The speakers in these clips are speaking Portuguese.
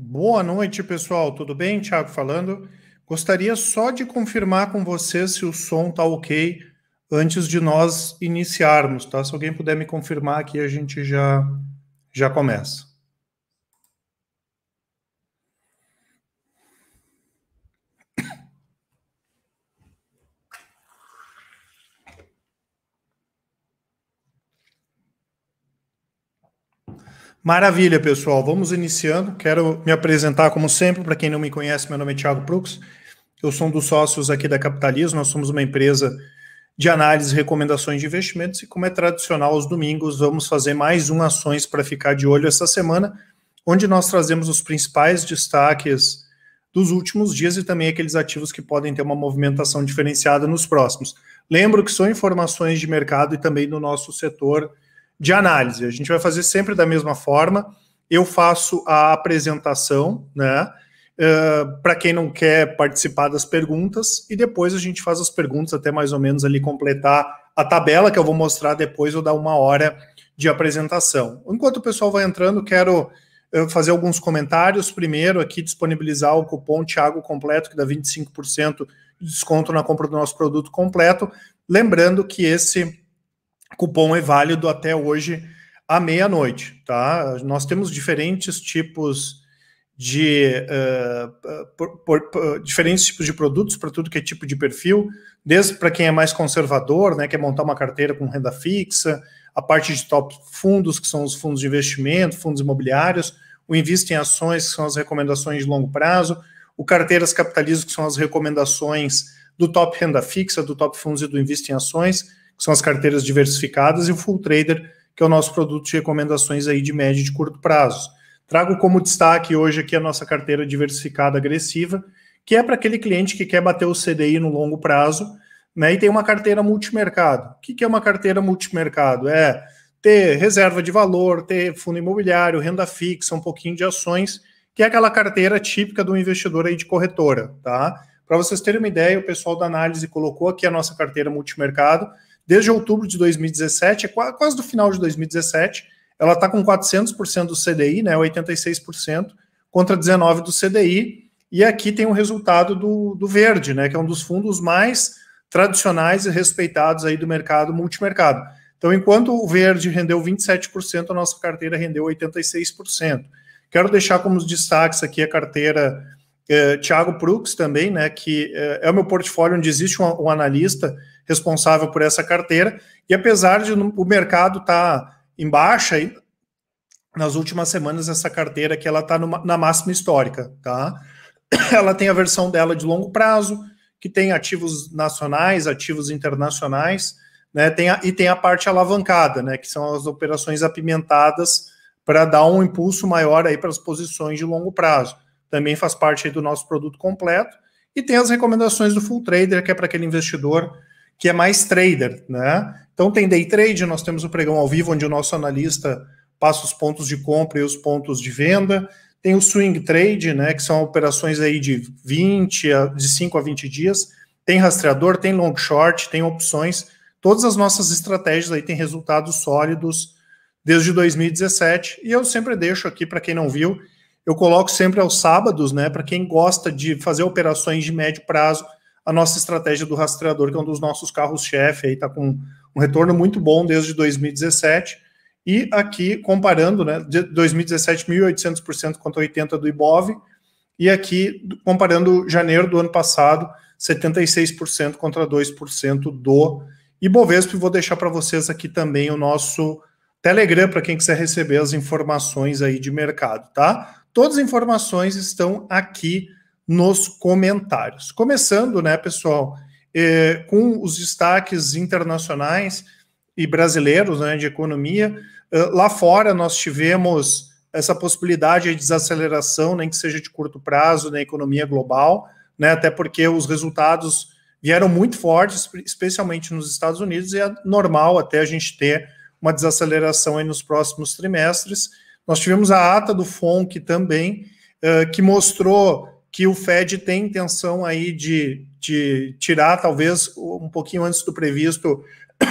Boa noite, pessoal. Tudo bem? Thiago falando. Gostaria só de confirmar com vocês se o som tá ok antes de nós iniciarmos, tá? Se alguém puder me confirmar aqui, a gente já já começa. Maravilha, pessoal. Vamos iniciando. Quero me apresentar, como sempre, para quem não me conhece, meu nome é Thiago Prux. Eu sou um dos sócios aqui da Capitalismo. Nós somos uma empresa de análise e recomendações de investimentos. E, como é tradicional, aos domingos vamos fazer mais um Ações para ficar de olho essa semana, onde nós trazemos os principais destaques dos últimos dias e também aqueles ativos que podem ter uma movimentação diferenciada nos próximos. Lembro que são informações de mercado e também do nosso setor de análise. A gente vai fazer sempre da mesma forma. Eu faço a apresentação, né? Uh, eh, para quem não quer participar das perguntas, e depois a gente faz as perguntas até mais ou menos ali completar a tabela que eu vou mostrar depois ou dar uma hora de apresentação. Enquanto o pessoal vai entrando, quero eh, fazer alguns comentários. Primeiro, aqui disponibilizar o cupom Tiago Completo, que dá 25% de desconto na compra do nosso produto completo. Lembrando que esse Cupom é válido até hoje à meia-noite, tá? Nós temos diferentes tipos de uh, por, por, por, diferentes tipos de produtos para tudo que é tipo de perfil, desde para quem é mais conservador, né, quer montar uma carteira com renda fixa, a parte de top fundos, que são os fundos de investimento, fundos imobiliários, o invista em ações, que são as recomendações de longo prazo, o carteiras capitalismo, que são as recomendações do top renda fixa, do top fundos e do invista em ações, que são as carteiras diversificadas, e o Full Trader, que é o nosso produto de recomendações aí de médio e de curto prazo. Trago como destaque hoje aqui a nossa carteira diversificada agressiva, que é para aquele cliente que quer bater o CDI no longo prazo, né? E tem uma carteira multimercado. O que é uma carteira multimercado? É ter reserva de valor, ter fundo imobiliário, renda fixa, um pouquinho de ações, que é aquela carteira típica do investidor aí de corretora, tá? Para vocês terem uma ideia, o pessoal da análise colocou aqui a nossa carteira multimercado desde outubro de 2017, é quase do final de 2017, ela está com 400% do CDI, né, 86%, contra 19% do CDI, e aqui tem o resultado do, do Verde, né, que é um dos fundos mais tradicionais e respeitados aí do mercado multimercado. Então, enquanto o Verde rendeu 27%, a nossa carteira rendeu 86%. Quero deixar como destaques aqui a carteira eh, Thiago Prux também, né, que eh, é o meu portfólio onde existe um, um analista responsável por essa carteira. E apesar de o mercado estar tá em baixa, nas últimas semanas essa carteira que ela está na máxima histórica, tá? Ela tem a versão dela de longo prazo, que tem ativos nacionais, ativos internacionais, né? Tem a, e tem a parte alavancada, né? Que são as operações apimentadas para dar um impulso maior aí para as posições de longo prazo. Também faz parte do nosso produto completo e tem as recomendações do Full Trader, que é para aquele investidor que é mais trader, né? Então tem day trade, nós temos o pregão ao vivo, onde o nosso analista passa os pontos de compra e os pontos de venda. Tem o swing trade, né? Que são operações aí de 20 a, de 5 a 20 dias. Tem rastreador, tem long short, tem opções. Todas as nossas estratégias aí têm resultados sólidos desde 2017. E eu sempre deixo aqui para quem não viu, eu coloco sempre aos sábados, né? Para quem gosta de fazer operações de médio prazo a nossa estratégia do rastreador, que é um dos nossos carros-chefe, aí está com um retorno muito bom desde 2017. E aqui, comparando, né, de 2017, 1.800% contra 80% do IBOV, e aqui, comparando janeiro do ano passado, 76% contra 2% do Ibovespa. E vou deixar para vocês aqui também o nosso Telegram, para quem quiser receber as informações aí de mercado, tá? Todas as informações estão aqui nos comentários. Começando, né, pessoal, eh, com os destaques internacionais e brasileiros né, de economia. Eh, lá fora, nós tivemos essa possibilidade de desaceleração, nem que seja de curto prazo, na economia global, né, até porque os resultados vieram muito fortes, especialmente nos Estados Unidos, e é normal até a gente ter uma desaceleração aí nos próximos trimestres. Nós tivemos a ata do FONC também, eh, que mostrou que o Fed tem intenção aí de, de tirar, talvez um pouquinho antes do previsto,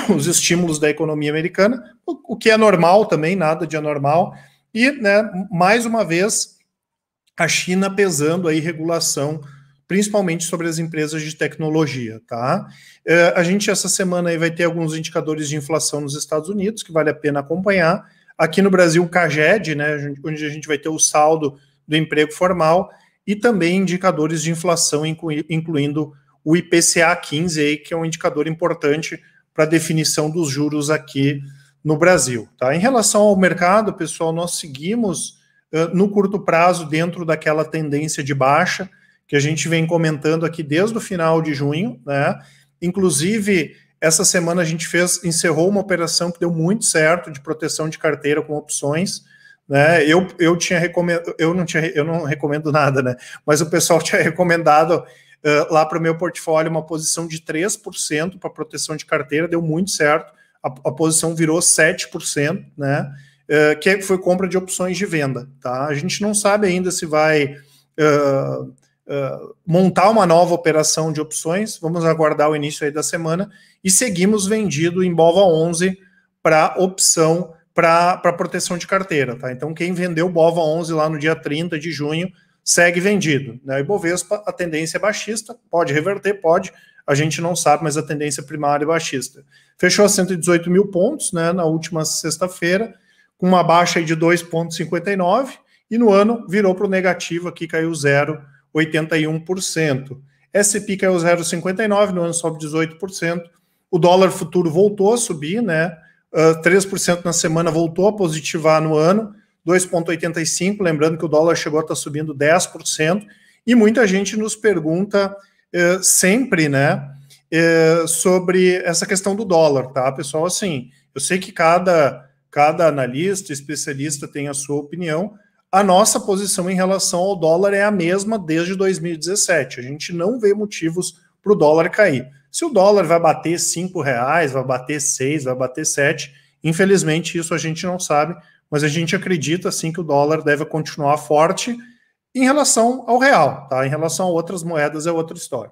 os estímulos da economia americana, o, o que é normal também, nada de anormal. E, né, mais uma vez, a China pesando aí regulação, principalmente sobre as empresas de tecnologia, tá? É, a gente, essa semana, aí vai ter alguns indicadores de inflação nos Estados Unidos, que vale a pena acompanhar. Aqui no Brasil, o CAGED, né, onde a gente vai ter o saldo do emprego formal, e também indicadores de inflação, incluindo o IPCA 15, aí, que é um indicador importante para a definição dos juros aqui no Brasil. Tá? Em relação ao mercado, pessoal, nós seguimos uh, no curto prazo dentro daquela tendência de baixa que a gente vem comentando aqui desde o final de junho, né? Inclusive, essa semana a gente fez, encerrou uma operação que deu muito certo de proteção de carteira com opções né? Eu, eu tinha recomendo, eu não tinha, eu não recomendo nada, né? Mas o pessoal tinha recomendado uh, lá para o meu portfólio uma posição de 3% para proteção de carteira, deu muito certo. A, a posição virou 7%, né? Uh, que foi compra de opções de venda, tá? A gente não sabe ainda se vai uh, montar uma nova operação de opções. Vamos aguardar o início aí da semana e seguimos vendido em Bova 11 para opção para proteção de carteira, tá? Então, quem vendeu BOVA 11 lá no dia 30 de junho segue vendido. Né? O Ibovespa, a tendência é baixista, pode reverter, pode, a gente não sabe, mas a tendência primária é baixista. Fechou a 118 mil pontos né, na última sexta-feira, com uma baixa de 2,59, e no ano virou para o negativo, aqui caiu 0,81%. S&P caiu 0,59, no ano sobe 18%. O dólar futuro voltou a subir, né? 3% ah, na semana, voltou a positivar no ano, 2,85%. Lembrando que o dólar chegou a estar tá subindo 10%. E muita gente nos pergunta eh, sempre, né, eh, sobre essa questão do dólar, tá, pessoal? Assim, eu sei que cada, cada analista, especialista tem a sua opinião. A nossa posição em relação ao dólar é a mesma desde 2017. A gente não vê motivos para o dólar cair. Se o dólar vai bater cinco reais, vai bater seis, vai bater sete, infelizmente isso a gente não sabe, mas a gente acredita sim que o dólar deve continuar forte em relação ao real, tá? Em relação a outras moedas é outra história.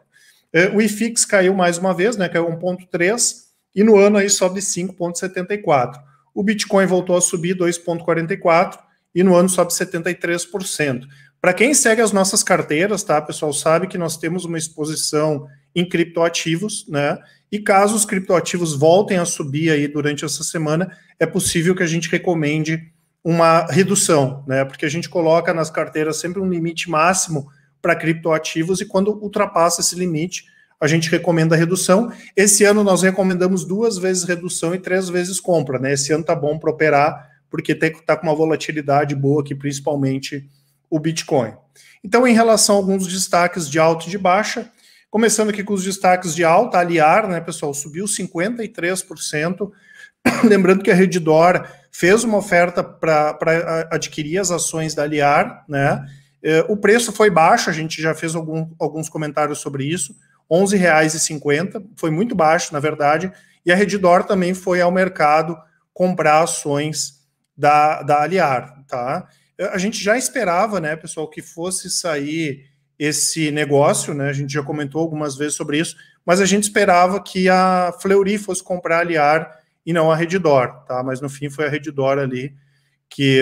É, o IFIX caiu mais uma vez, né? Caiu 1,3 e no ano aí sobe 5,74. O Bitcoin voltou a subir 2,44 e no ano sobe 73%. Para quem segue as nossas carteiras, tá, pessoal, sabe que nós temos uma exposição em criptoativos, né? E caso os criptoativos voltem a subir aí durante essa semana, é possível que a gente recomende uma redução, né? Porque a gente coloca nas carteiras sempre um limite máximo para criptoativos e quando ultrapassa esse limite, a gente recomenda redução. Esse ano nós recomendamos duas vezes redução e três vezes compra, né? Esse ano tá bom para operar porque tá com uma volatilidade boa aqui, principalmente o Bitcoin. Então, em relação a alguns destaques de alta e de baixa, Começando aqui com os destaques de alta, aliar, né, pessoal, subiu 53%. Lembrando que a Redditor fez uma oferta para adquirir as ações da Aliar, né? É, o preço foi baixo, a gente já fez algum, alguns comentários sobre isso, R$ 11,50, foi muito baixo, na verdade, e a Redditor também foi ao mercado comprar ações da, da Aliar, tá? É, a gente já esperava, né, pessoal, que fosse sair esse negócio, né? A gente já comentou algumas vezes sobre isso, mas a gente esperava que a Fleury fosse comprar a Liar e não a Redditor, tá? Mas no fim foi a Redditor ali que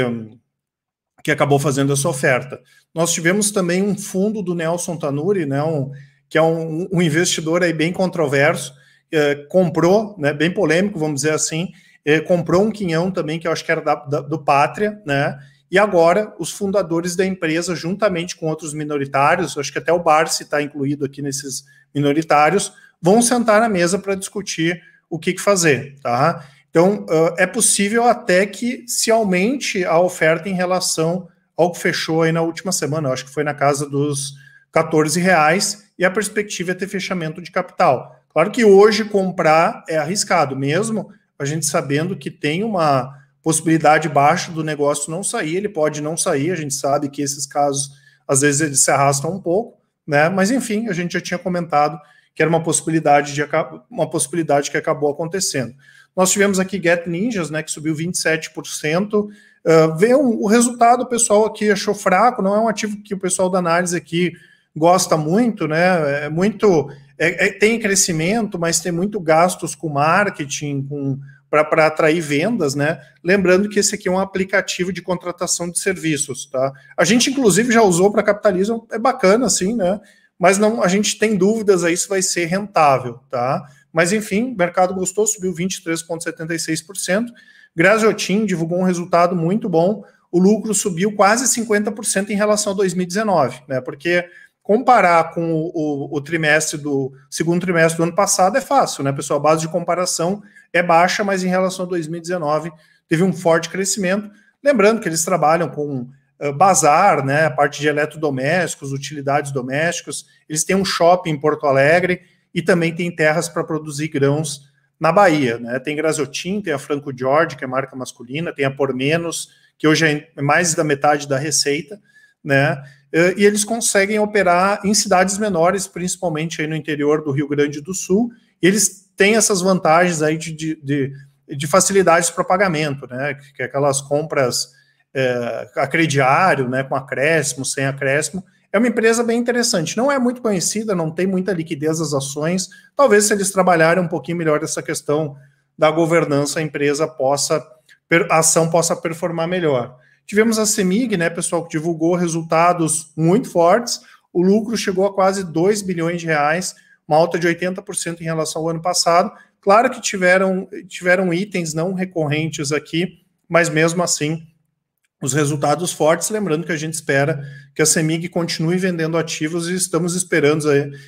que acabou fazendo essa oferta. Nós tivemos também um fundo do Nelson Tanuri, né? Um, que é um, um investidor aí bem controverso, eh, comprou, né? Bem polêmico, vamos dizer assim. Eh, comprou um quinhão também que eu acho que era da, da, do Pátria, né? E agora, os fundadores da empresa, juntamente com outros minoritários, acho que até o Barsi está incluído aqui nesses minoritários, vão sentar na mesa para discutir o que, que fazer. Tá? Então, uh, é possível até que se aumente a oferta em relação ao que fechou aí na última semana, Eu acho que foi na casa dos 14 reais, e a perspectiva é ter fechamento de capital. Claro que hoje comprar é arriscado, mesmo a gente sabendo que tem uma possibilidade baixa do negócio não sair, ele pode não sair, a gente sabe que esses casos, às vezes, eles se arrastam um pouco, né? Mas enfim, a gente já tinha comentado que era uma possibilidade de uma possibilidade que acabou acontecendo. Nós tivemos aqui Get Ninjas, né, que subiu 27%. Uh, vê um, o resultado, o pessoal aqui achou fraco, não é um ativo que o pessoal da análise aqui gosta muito, né? É muito é, é, tem crescimento, mas tem muito gastos com marketing, com para atrair vendas, né? Lembrando que esse aqui é um aplicativo de contratação de serviços, tá? A gente, inclusive, já usou para capitalismo, é bacana, assim, né? Mas não, a gente tem dúvidas aí se vai ser rentável, tá? Mas, enfim, o mercado gostou, subiu 23,76%. Graziotin divulgou um resultado muito bom, o lucro subiu quase 50% em relação a 2019, né? Porque comparar com o, o, o, trimestre do segundo trimestre do ano passado é fácil, né, pessoal? A base de comparação é baixa, mas em relação a 2019 teve um forte crescimento. Lembrando que eles trabalham com uh, bazar, né, a parte de eletrodomésticos, utilidades domésticas, eles têm um shopping em Porto Alegre e também tem terras para produzir grãos na Bahia, né? Tem Graziotin, tem a Franco Jorge, que é marca masculina, tem a Por Menos, que hoje é mais da metade da receita, né? Ah, e eles conseguem operar em cidades menores, principalmente aí no interior do Rio Grande do Sul. eles tem essas vantagens aí de, de, de facilidades para pagamento, né? Que, que é aquelas compras é, a crediário, né? Com acréscimo, sem acréscimo. É uma empresa bem interessante. Não é muito conhecida, não tem muita liquidez das ações. Talvez se eles trabalharem um pouquinho melhor essa questão da governança, a empresa possa, a ação possa performar melhor. Tivemos a CEMIG, né, pessoal, que divulgou resultados muito fortes. O lucro chegou a quase 2 bilhões de reais, uma alta de 80% em relação ao ano passado. Claro que tiveram, tiveram itens não recorrentes aqui, mas mesmo assim os resultados fortes, lembrando que a gente espera que a Semig continue vendendo ativos e estamos esperando,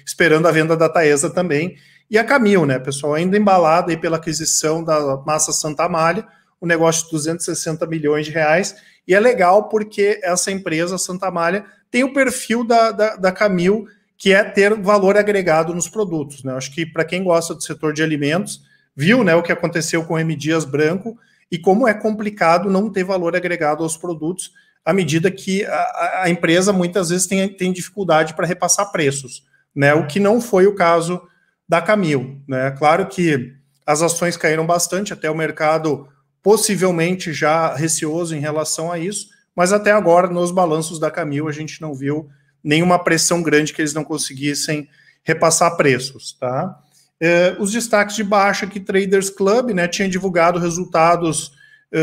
esperando a venda da Taesa também. E a Camil, né, pessoal, ainda embalada aí pela aquisição da Massa Santa Amália, o um negócio de 260 milhões de reais. E é legal porque essa empresa, Santa Amália, tem o perfil da, da, da Camil que é ter valor agregado nos produtos. Né? Acho que para quem gosta do setor de alimentos, viu né, o que aconteceu com o M. Dias Branco e como é complicado não ter valor agregado aos produtos à medida que a, a empresa muitas vezes tem, tem dificuldade para repassar preços, né? o que não foi o caso da Camil. Né? Claro que as ações caíram bastante, até o mercado possivelmente já receoso em relação a isso, mas até agora nos balanços da Camil a gente não viu nenhuma pressão grande que eles não conseguissem repassar preços, tá? É, os destaques de baixa que Traders Club né, tinha divulgado resultados é,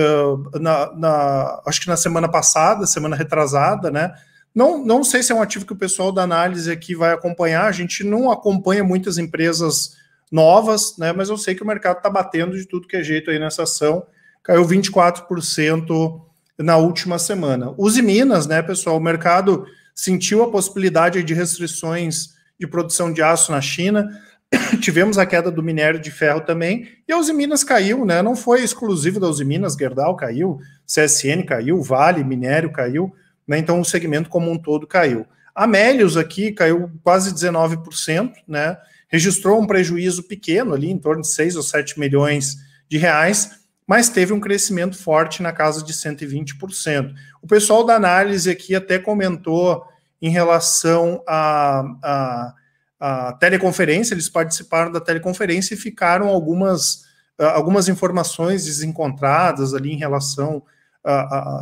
na, na, acho que na semana passada, semana retrasada, né? Não, não sei se é um ativo que o pessoal da análise aqui vai acompanhar. A gente não acompanha muitas empresas novas, né? Mas eu sei que o mercado está batendo de tudo que é jeito aí nessa ação. Caiu 24% na última semana. Use Minas, né, pessoal? O mercado sentiu a possibilidade de restrições de produção de aço na China, tivemos a queda do minério de ferro também, e a minas caiu, né? Não foi exclusivo da minas. Gerdau caiu, CSN caiu, Vale, minério caiu, né? Então o segmento como um todo caiu. A Melius aqui caiu quase 19%, né? Registrou um prejuízo pequeno ali, em torno de 6 ou 7 milhões de reais, mas teve um crescimento forte na casa de 120%. O pessoal da análise aqui até comentou em relação à, teleconferência, eles participaram da teleconferência e ficaram algumas, ah, algumas informações desencontradas ali em relação a,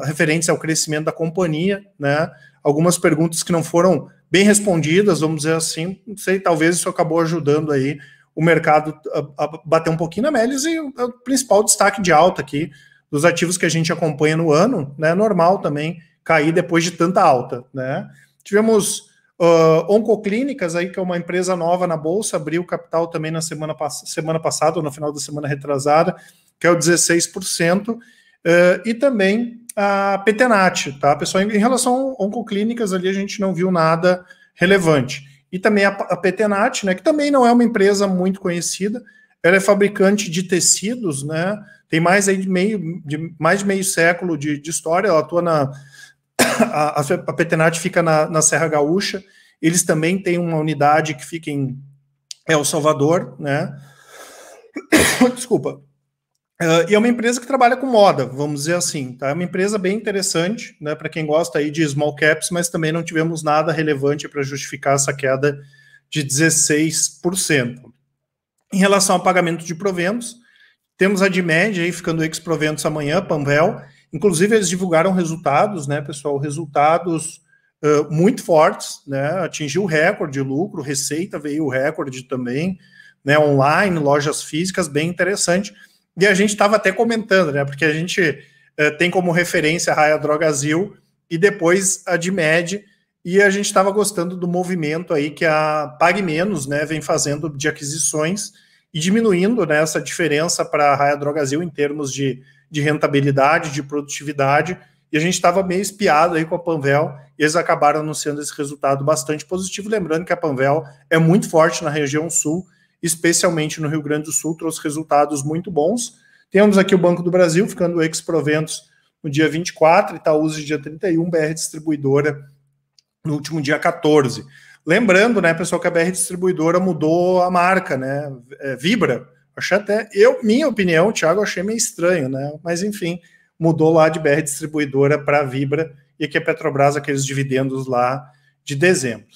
a, referentes ao crescimento da companhia, né? Algumas perguntas que não foram bem respondidas, vamos dizer assim, não sei, talvez isso acabou ajudando aí o mercado bateu um pouquinho na média e o principal destaque de alta aqui dos ativos que a gente acompanha no ano, né? É normal também cair depois de tanta alta, né? Tivemos uh, Oncoclínicas aí que é uma empresa nova na bolsa, abriu capital também na semana, pass semana passada ou no final da semana retrasada, que é o 16%, uh, e também a Petenat, tá? Pessoal, em relação a Oncoclínicas ali a gente não viu nada relevante e também a, a Petenat, né, que também não é uma empresa muito conhecida, ela é fabricante de tecidos, né, tem mais aí de meio, de mais de meio século de, de história, ela atua na, a, a Petenat fica na, na Serra Gaúcha, eles também têm uma unidade que fica em El Salvador, né, desculpa, Uh, e é uma empresa que trabalha com moda, vamos dizer assim, tá? É uma empresa bem interessante, né? Para quem gosta aí de small caps, mas também não tivemos nada relevante para justificar essa queda de 16%. Em relação ao pagamento de proventos, temos a de média aí ficando ex-proventos amanhã, Panvel. Inclusive, eles divulgaram resultados, né, pessoal? Resultados uh, muito fortes, né? Atingiu recorde de lucro, receita veio o recorde também, né? Online, lojas físicas, bem interessante e a gente estava até comentando, né? Porque a gente uh, tem como referência a Raia Drogazil e depois a DiMed e a gente estava gostando do movimento aí que a Pague Menos né, vem fazendo de aquisições e diminuindo né, essa diferença para a Raia Drogazil em termos de, de rentabilidade, de produtividade, e a gente estava meio espiado aí com a Panvel, e eles acabaram anunciando esse resultado bastante positivo, lembrando que a Panvel é muito forte na região sul, especialmente no Rio Grande do Sul, trouxe resultados muito bons. Temos aqui o Banco do Brasil, ficando ex-proventos no dia 24, Itaúsa dia 31, BR Distribuidora no último dia 14. Lembrando, né, pessoal, que a BR Distribuidora mudou a marca, né? É, Vibra. Achei até, eu, minha opinião, Thiago, achei meio estranho, né? Mas enfim, mudou lá de BR Distribuidora para Vibra e que a é Petrobras, aqueles dividendos lá de dezembro.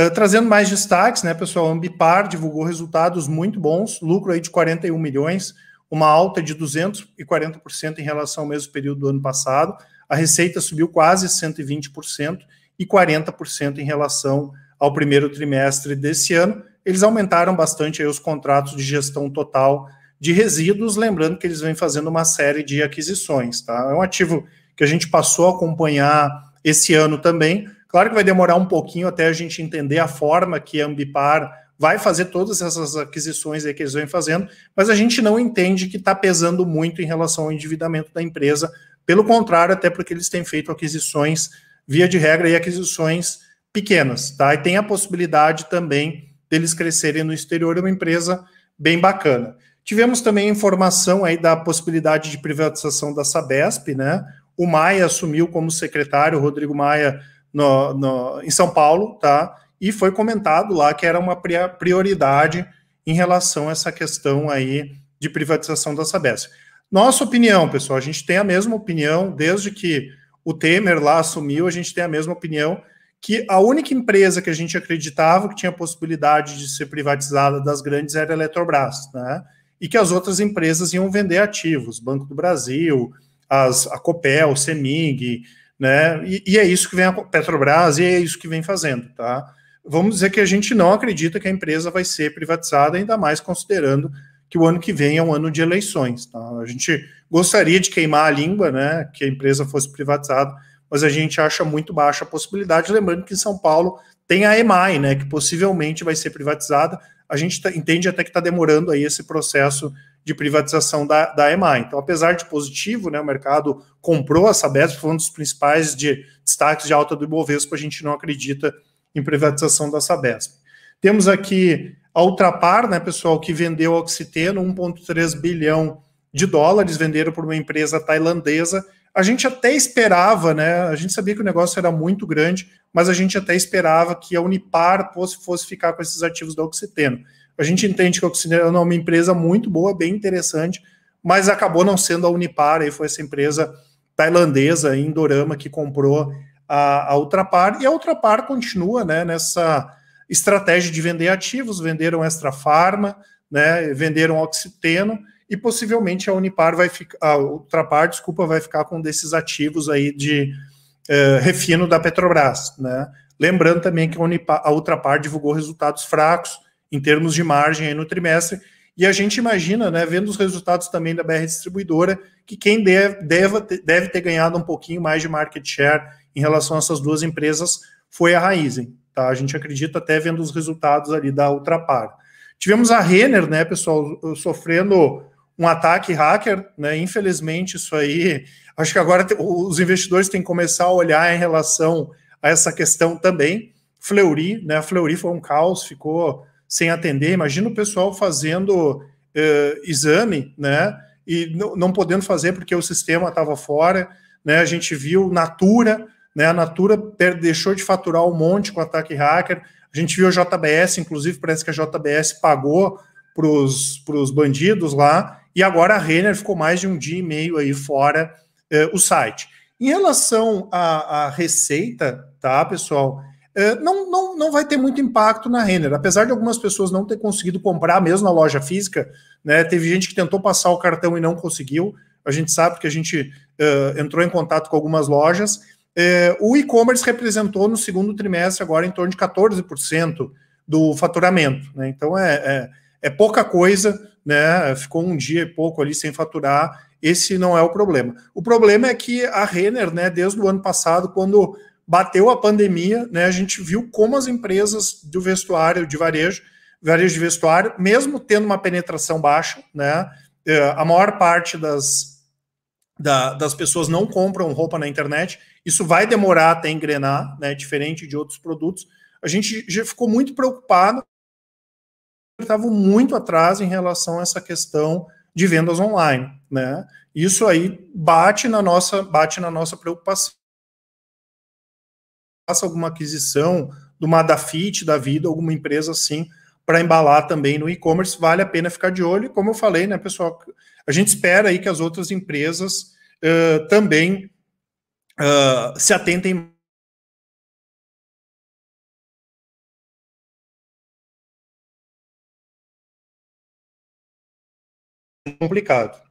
Ah, trazendo mais destaques, né, pessoal? Ambipar divulgou resultados muito bons, lucro aí de 41 milhões, uma alta de 240% em relação ao mesmo período do ano passado. A receita subiu quase 120% e 40% em relação ao primeiro trimestre desse ano. Eles aumentaram bastante os contratos de gestão total de resíduos, lembrando que eles vêm fazendo uma série de aquisições, tá? É um ativo que a gente passou a acompanhar esse ano também, Claro que vai demorar um pouquinho até a gente entender a forma que a Ambipar vai fazer todas essas aquisições que eles vêm fazendo, mas a gente não entende que está pesando muito em relação ao endividamento da empresa. Pelo contrário, até porque eles têm feito aquisições, via de regra, e aquisições pequenas, tá? E tem a possibilidade também deles crescerem no exterior, é uma empresa bem bacana. Tivemos também informação aí da possibilidade de privatização da Sabesp, né? O Maia assumiu como secretário, o Rodrigo Maia no, no, em São Paulo, tá? E foi comentado lá que era uma prioridade em relação a essa questão aí de privatização da Sabesp. Nossa opinião, pessoal, a gente tem a mesma opinião desde que o Temer lá assumiu, a gente tem a mesma opinião que a única empresa que a gente acreditava que tinha possibilidade de ser privatizada das grandes era a Eletrobras, né? E que as outras empresas iam vender ativos, Banco do Brasil, as, a Copel, Semig, né? E, e, é isso que vem a Petrobras e é isso que vem fazendo, tá? Vamos dizer que a gente não acredita que a empresa vai ser privatizada, ainda mais considerando que o ano que vem é um ano de eleições. Tá? A gente gostaria de queimar a língua, né? Que a empresa fosse privatizada, mas a gente acha muito baixa a possibilidade. Lembrando que em São Paulo tem a EMAI, né? Que possivelmente vai ser privatizada. A gente tá, entende até que está demorando aí esse processo de privatização da, da EMA. Então, apesar de positivo, né, o mercado comprou a Sabesp, foi um dos principais de destaques de alta do Ibovespa, a gente não acredita em privatização da Sabesp. Temos aqui a Ultrapar, né, pessoal, que vendeu a Oxiteno, 1,3 bilhão de dólares, venderam por uma empresa tailandesa. A gente até esperava, né? A gente sabia que o negócio era muito grande, mas a gente até esperava que a Unipar fosse, fosse ficar com esses ativos da Oxiteno. A gente entende que a Oxiteno é uma empresa muito boa, bem interessante, mas acabou não sendo a Unipar, aí foi essa empresa tailandesa, Indorama, que comprou a, a Ultrapar, e a Ultrapar continua né, nessa estratégia de vender ativos, venderam Extra Farma, né, venderam Oxiteno, e possivelmente a Unipar vai ficar, a Ultrapar, desculpa, vai ficar com um desses ativos aí de eh, refino da Petrobras, né. Lembrando também que a, Unipar, a Ultrapar divulgou resultados fracos, em termos de margem no trimestre. E a gente imagina, né, vendo os resultados também da BR Distribuidora, que quem deve, deve, ter, deve ter ganhado um pouquinho mais de market share em relação a essas duas empresas foi a Raizen. Tá? A gente acredita até vendo os resultados ali da Ultrapar. Tivemos a Renner, né, pessoal, sofrendo um ataque hacker, né? Infelizmente, isso aí. Acho que agora os investidores têm que começar a olhar em relação a essa questão também. Fleury, né? Fleury foi um caos, ficou sem atender. Imagina o pessoal fazendo eh, exame, né? E não, podendo fazer porque o sistema estava fora, né? A gente viu Natura, né? A Natura deixou de faturar um monte com ataque hacker. A gente viu a JBS, inclusive parece que a JBS pagou para os bandidos lá, e agora a Renner ficou mais de um dia e meio aí fora eh, o site. Em relação à, à receita, tá, pessoal? É, não, não, não vai ter muito impacto na Renner, Apesar de algumas pessoas não ter conseguido comprar, mesmo na loja física, né? Teve gente que tentou passar o cartão e não conseguiu. A gente sabe que a gente uh, entrou em contato com algumas lojas. Uh, o e-commerce representou no segundo trimestre agora em torno de 14% do faturamento. Né? Então é, é, é pouca coisa, né? Ficou um dia e pouco ali sem faturar. Esse não é o problema. O problema é que a Renner, né, desde o ano passado, quando bateu a pandemia, né, a gente viu como as empresas do vestuário, de varejo, varejo de vestuário, mesmo tendo uma penetração baixa, né, eh, a maior parte das, da, das pessoas não compram roupa na internet, isso vai demorar até engrenar, né, diferente de outros produtos. A gente já ficou muito preocupado, estava muito atrás em relação a essa questão de vendas online, né? Isso aí bate na nossa, bate na nossa preocupação faça alguma aquisição do Madafit da vida, alguma empresa assim, para embalar também no e-commerce, vale a pena ficar de olho. E como eu falei, né, pessoal, a gente espera aí que as outras empresas uh, também uh, se atentem complicado.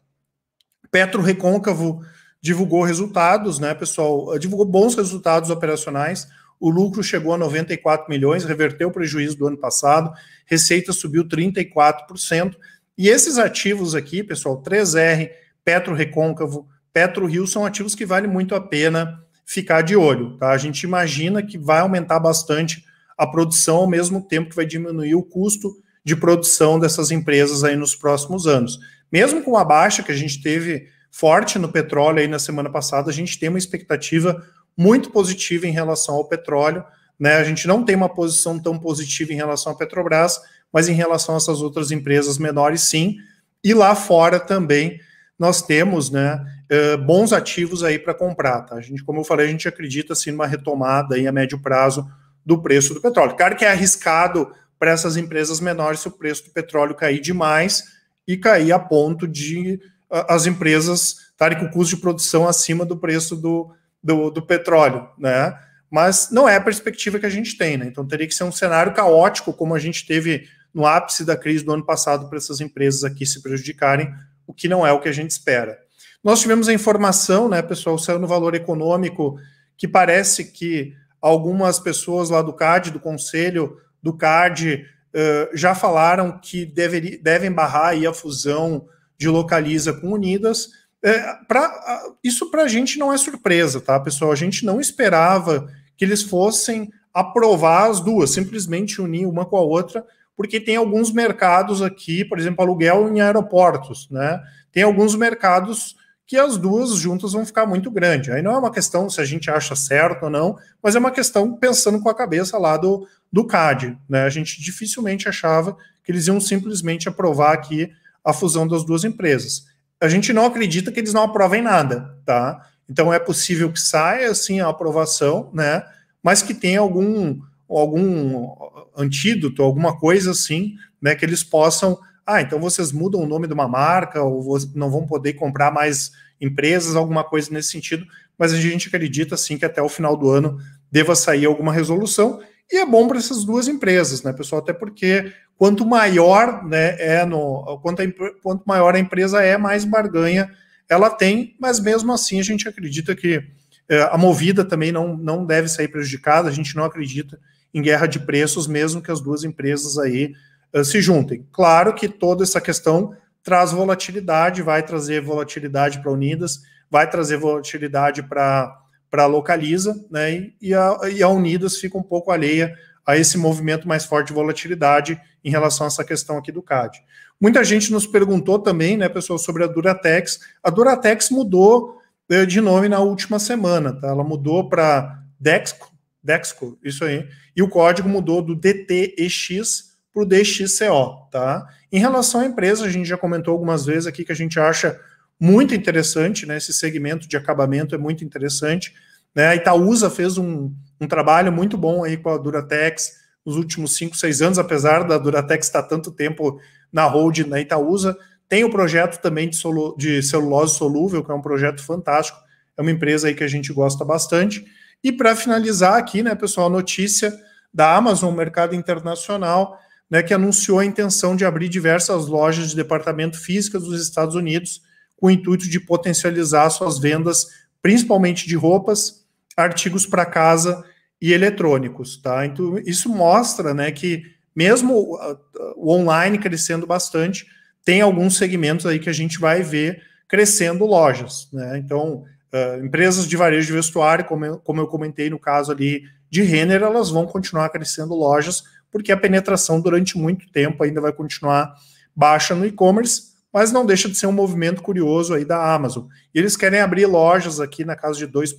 Petro Recôncavo divulgou resultados, né, pessoal? Ah, divulgou bons resultados operacionais. O lucro chegou a 94 milhões, reverteu o prejuízo do ano passado, receita subiu 34%. E esses ativos aqui, pessoal, 3R, Petro Recôncavo, Petro Rio, são ativos que vale muito a pena ficar de olho. Tá? A gente imagina que vai aumentar bastante a produção, ao mesmo tempo que vai diminuir o custo de produção dessas empresas aí nos próximos anos. Mesmo com a baixa que a gente teve forte no petróleo aí na semana passada, a gente tem uma expectativa muito positiva em relação ao petróleo, né? A gente não tem uma posição tão positiva em relação à Petrobras, mas em relação a essas outras empresas menores, sim. E lá fora também nós temos, né, eh, bons ativos aí para comprar, tá? A gente, como eu falei, a gente acredita assim numa retomada aí a médio prazo do preço do petróleo. Claro que é arriscado para essas empresas menores se o preço do petróleo cair demais e cair a ponto de as empresas estarem com o custo de produção acima do preço do, do, do petróleo, né? Mas não é a perspectiva que a gente tem, né? Então teria que ser um cenário caótico, como a gente teve no ápice da crise do ano passado, para essas empresas aqui se prejudicarem, o que não é o que a gente espera. Nós tivemos a informação, né, pessoal, saiu no valor econômico, que parece que algumas pessoas lá do CAD, do conselho do CAD, uh, já falaram que deveria, devem barrar aí a fusão de Localiza com Unidas. É, pra, isso para a gente não é surpresa, tá, pessoal? A gente não esperava que eles fossem aprovar as duas, simplesmente unir uma com a outra, porque tem alguns mercados aqui, por exemplo, aluguel em aeroportos, né? Tem alguns mercados que as duas juntas vão ficar muito grande. Aí não é uma questão se a gente acha certo ou não, mas é uma questão pensando com a cabeça lá do, do CAD. Né? A gente dificilmente achava que eles iam simplesmente aprovar aqui a fusão das duas empresas. A gente não acredita que eles não aprovem nada, tá? Então é possível que saia assim a aprovação, né? Mas que tenha algum algum antídoto, alguma coisa assim, né? Que eles possam, ah, então vocês mudam o nome de uma marca ou não vão poder comprar mais empresas, alguma coisa nesse sentido. Mas a gente acredita assim que até o final do ano deva sair alguma resolução e é bom para essas duas empresas, né, pessoal? Até porque quanto maior né, é no, quanto, a, quanto maior a empresa é, mais barganha ela tem, mas mesmo assim a gente acredita que é, a movida também não, não deve sair prejudicada, a gente não acredita em guerra de preços, mesmo que as duas empresas aí eh, se juntem. Claro que toda essa questão traz volatilidade, vai trazer volatilidade para Unidas, vai trazer volatilidade para para Localiza, né? E a, e a Unidas fica um pouco alheia a esse movimento mais forte de volatilidade em relação a essa questão aqui do CAD. Muita gente nos perguntou também, né, pessoal, sobre a Duratex. A Duratex mudou eh, de nome na última semana, tá? Ela mudou para Dexco, Dexco, isso aí. E o código mudou do DTEX para o DXCO, tá? Em relação à empresa, a gente já comentou algumas vezes aqui que a gente acha muito interessante, né? Esse segmento de acabamento é muito interessante. Né? A Itaúsa fez um, um trabalho muito bom aí com a Duratex, nos últimos 5, 6 anos, apesar da Duratex estar tanto tempo na hold na Itaúsa. Tem o projeto também de, solu de celulose solúvel, que é um projeto fantástico. É uma empresa aí que a gente gosta bastante. E para finalizar aqui, né, pessoal, notícia da Amazon Mercado Internacional, né, que anunciou a intenção de abrir diversas lojas de departamento físico dos Estados Unidos com o intuito de potencializar suas vendas, principalmente de roupas, artigos para casa e eletrônicos, tá? Então, isso mostra, né, que mesmo ah, o online crescendo bastante, tem alguns segmentos aí que a gente vai ver crescendo lojas, né? Então, uh, empresas de varejo de vestuário, como eu, como eu comentei no caso ali de Renner, elas vão continuar crescendo lojas, porque a penetração durante muito tempo ainda vai continuar baixa no e-commerce, mas não deixa de ser um movimento curioso aí da Amazon. E eles querem abrir lojas aqui na casa de 2.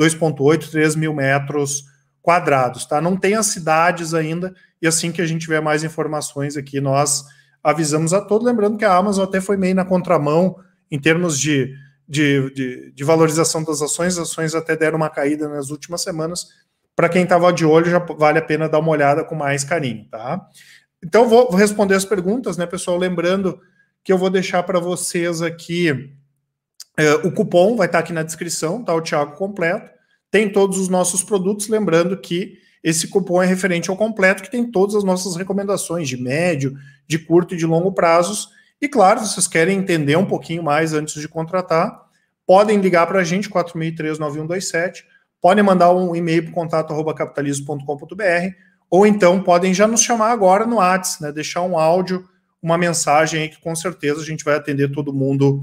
2,8, 3 mil metros quadrados, tá? Não tem as cidades ainda, e assim que a gente tiver mais informações aqui, nós avisamos a todos. Lembrando que a Amazon até foi meio na contramão em termos de, de, de, de valorização das ações, as ações até deram uma caída nas últimas semanas. Para quem estava de olho, já vale a pena dar uma olhada com mais carinho, tá? Então, vou responder as perguntas, né, pessoal? Lembrando que eu vou deixar para vocês aqui é, o cupom vai estar aqui na descrição, tá? O Thiago completo. Tem todos os nossos produtos, lembrando que esse cupom é referente ao completo, que tem todas as nossas recomendações de médio, de curto e de longo prazos. E claro, se vocês querem entender um pouquinho mais antes de contratar, podem ligar para a gente, 4003-9127, podem mandar um e-mail para contato.capitalismo.com.br, ou então podem já nos chamar agora no WhatsApp, né? deixar um áudio, uma mensagem aí que com certeza a gente vai atender todo mundo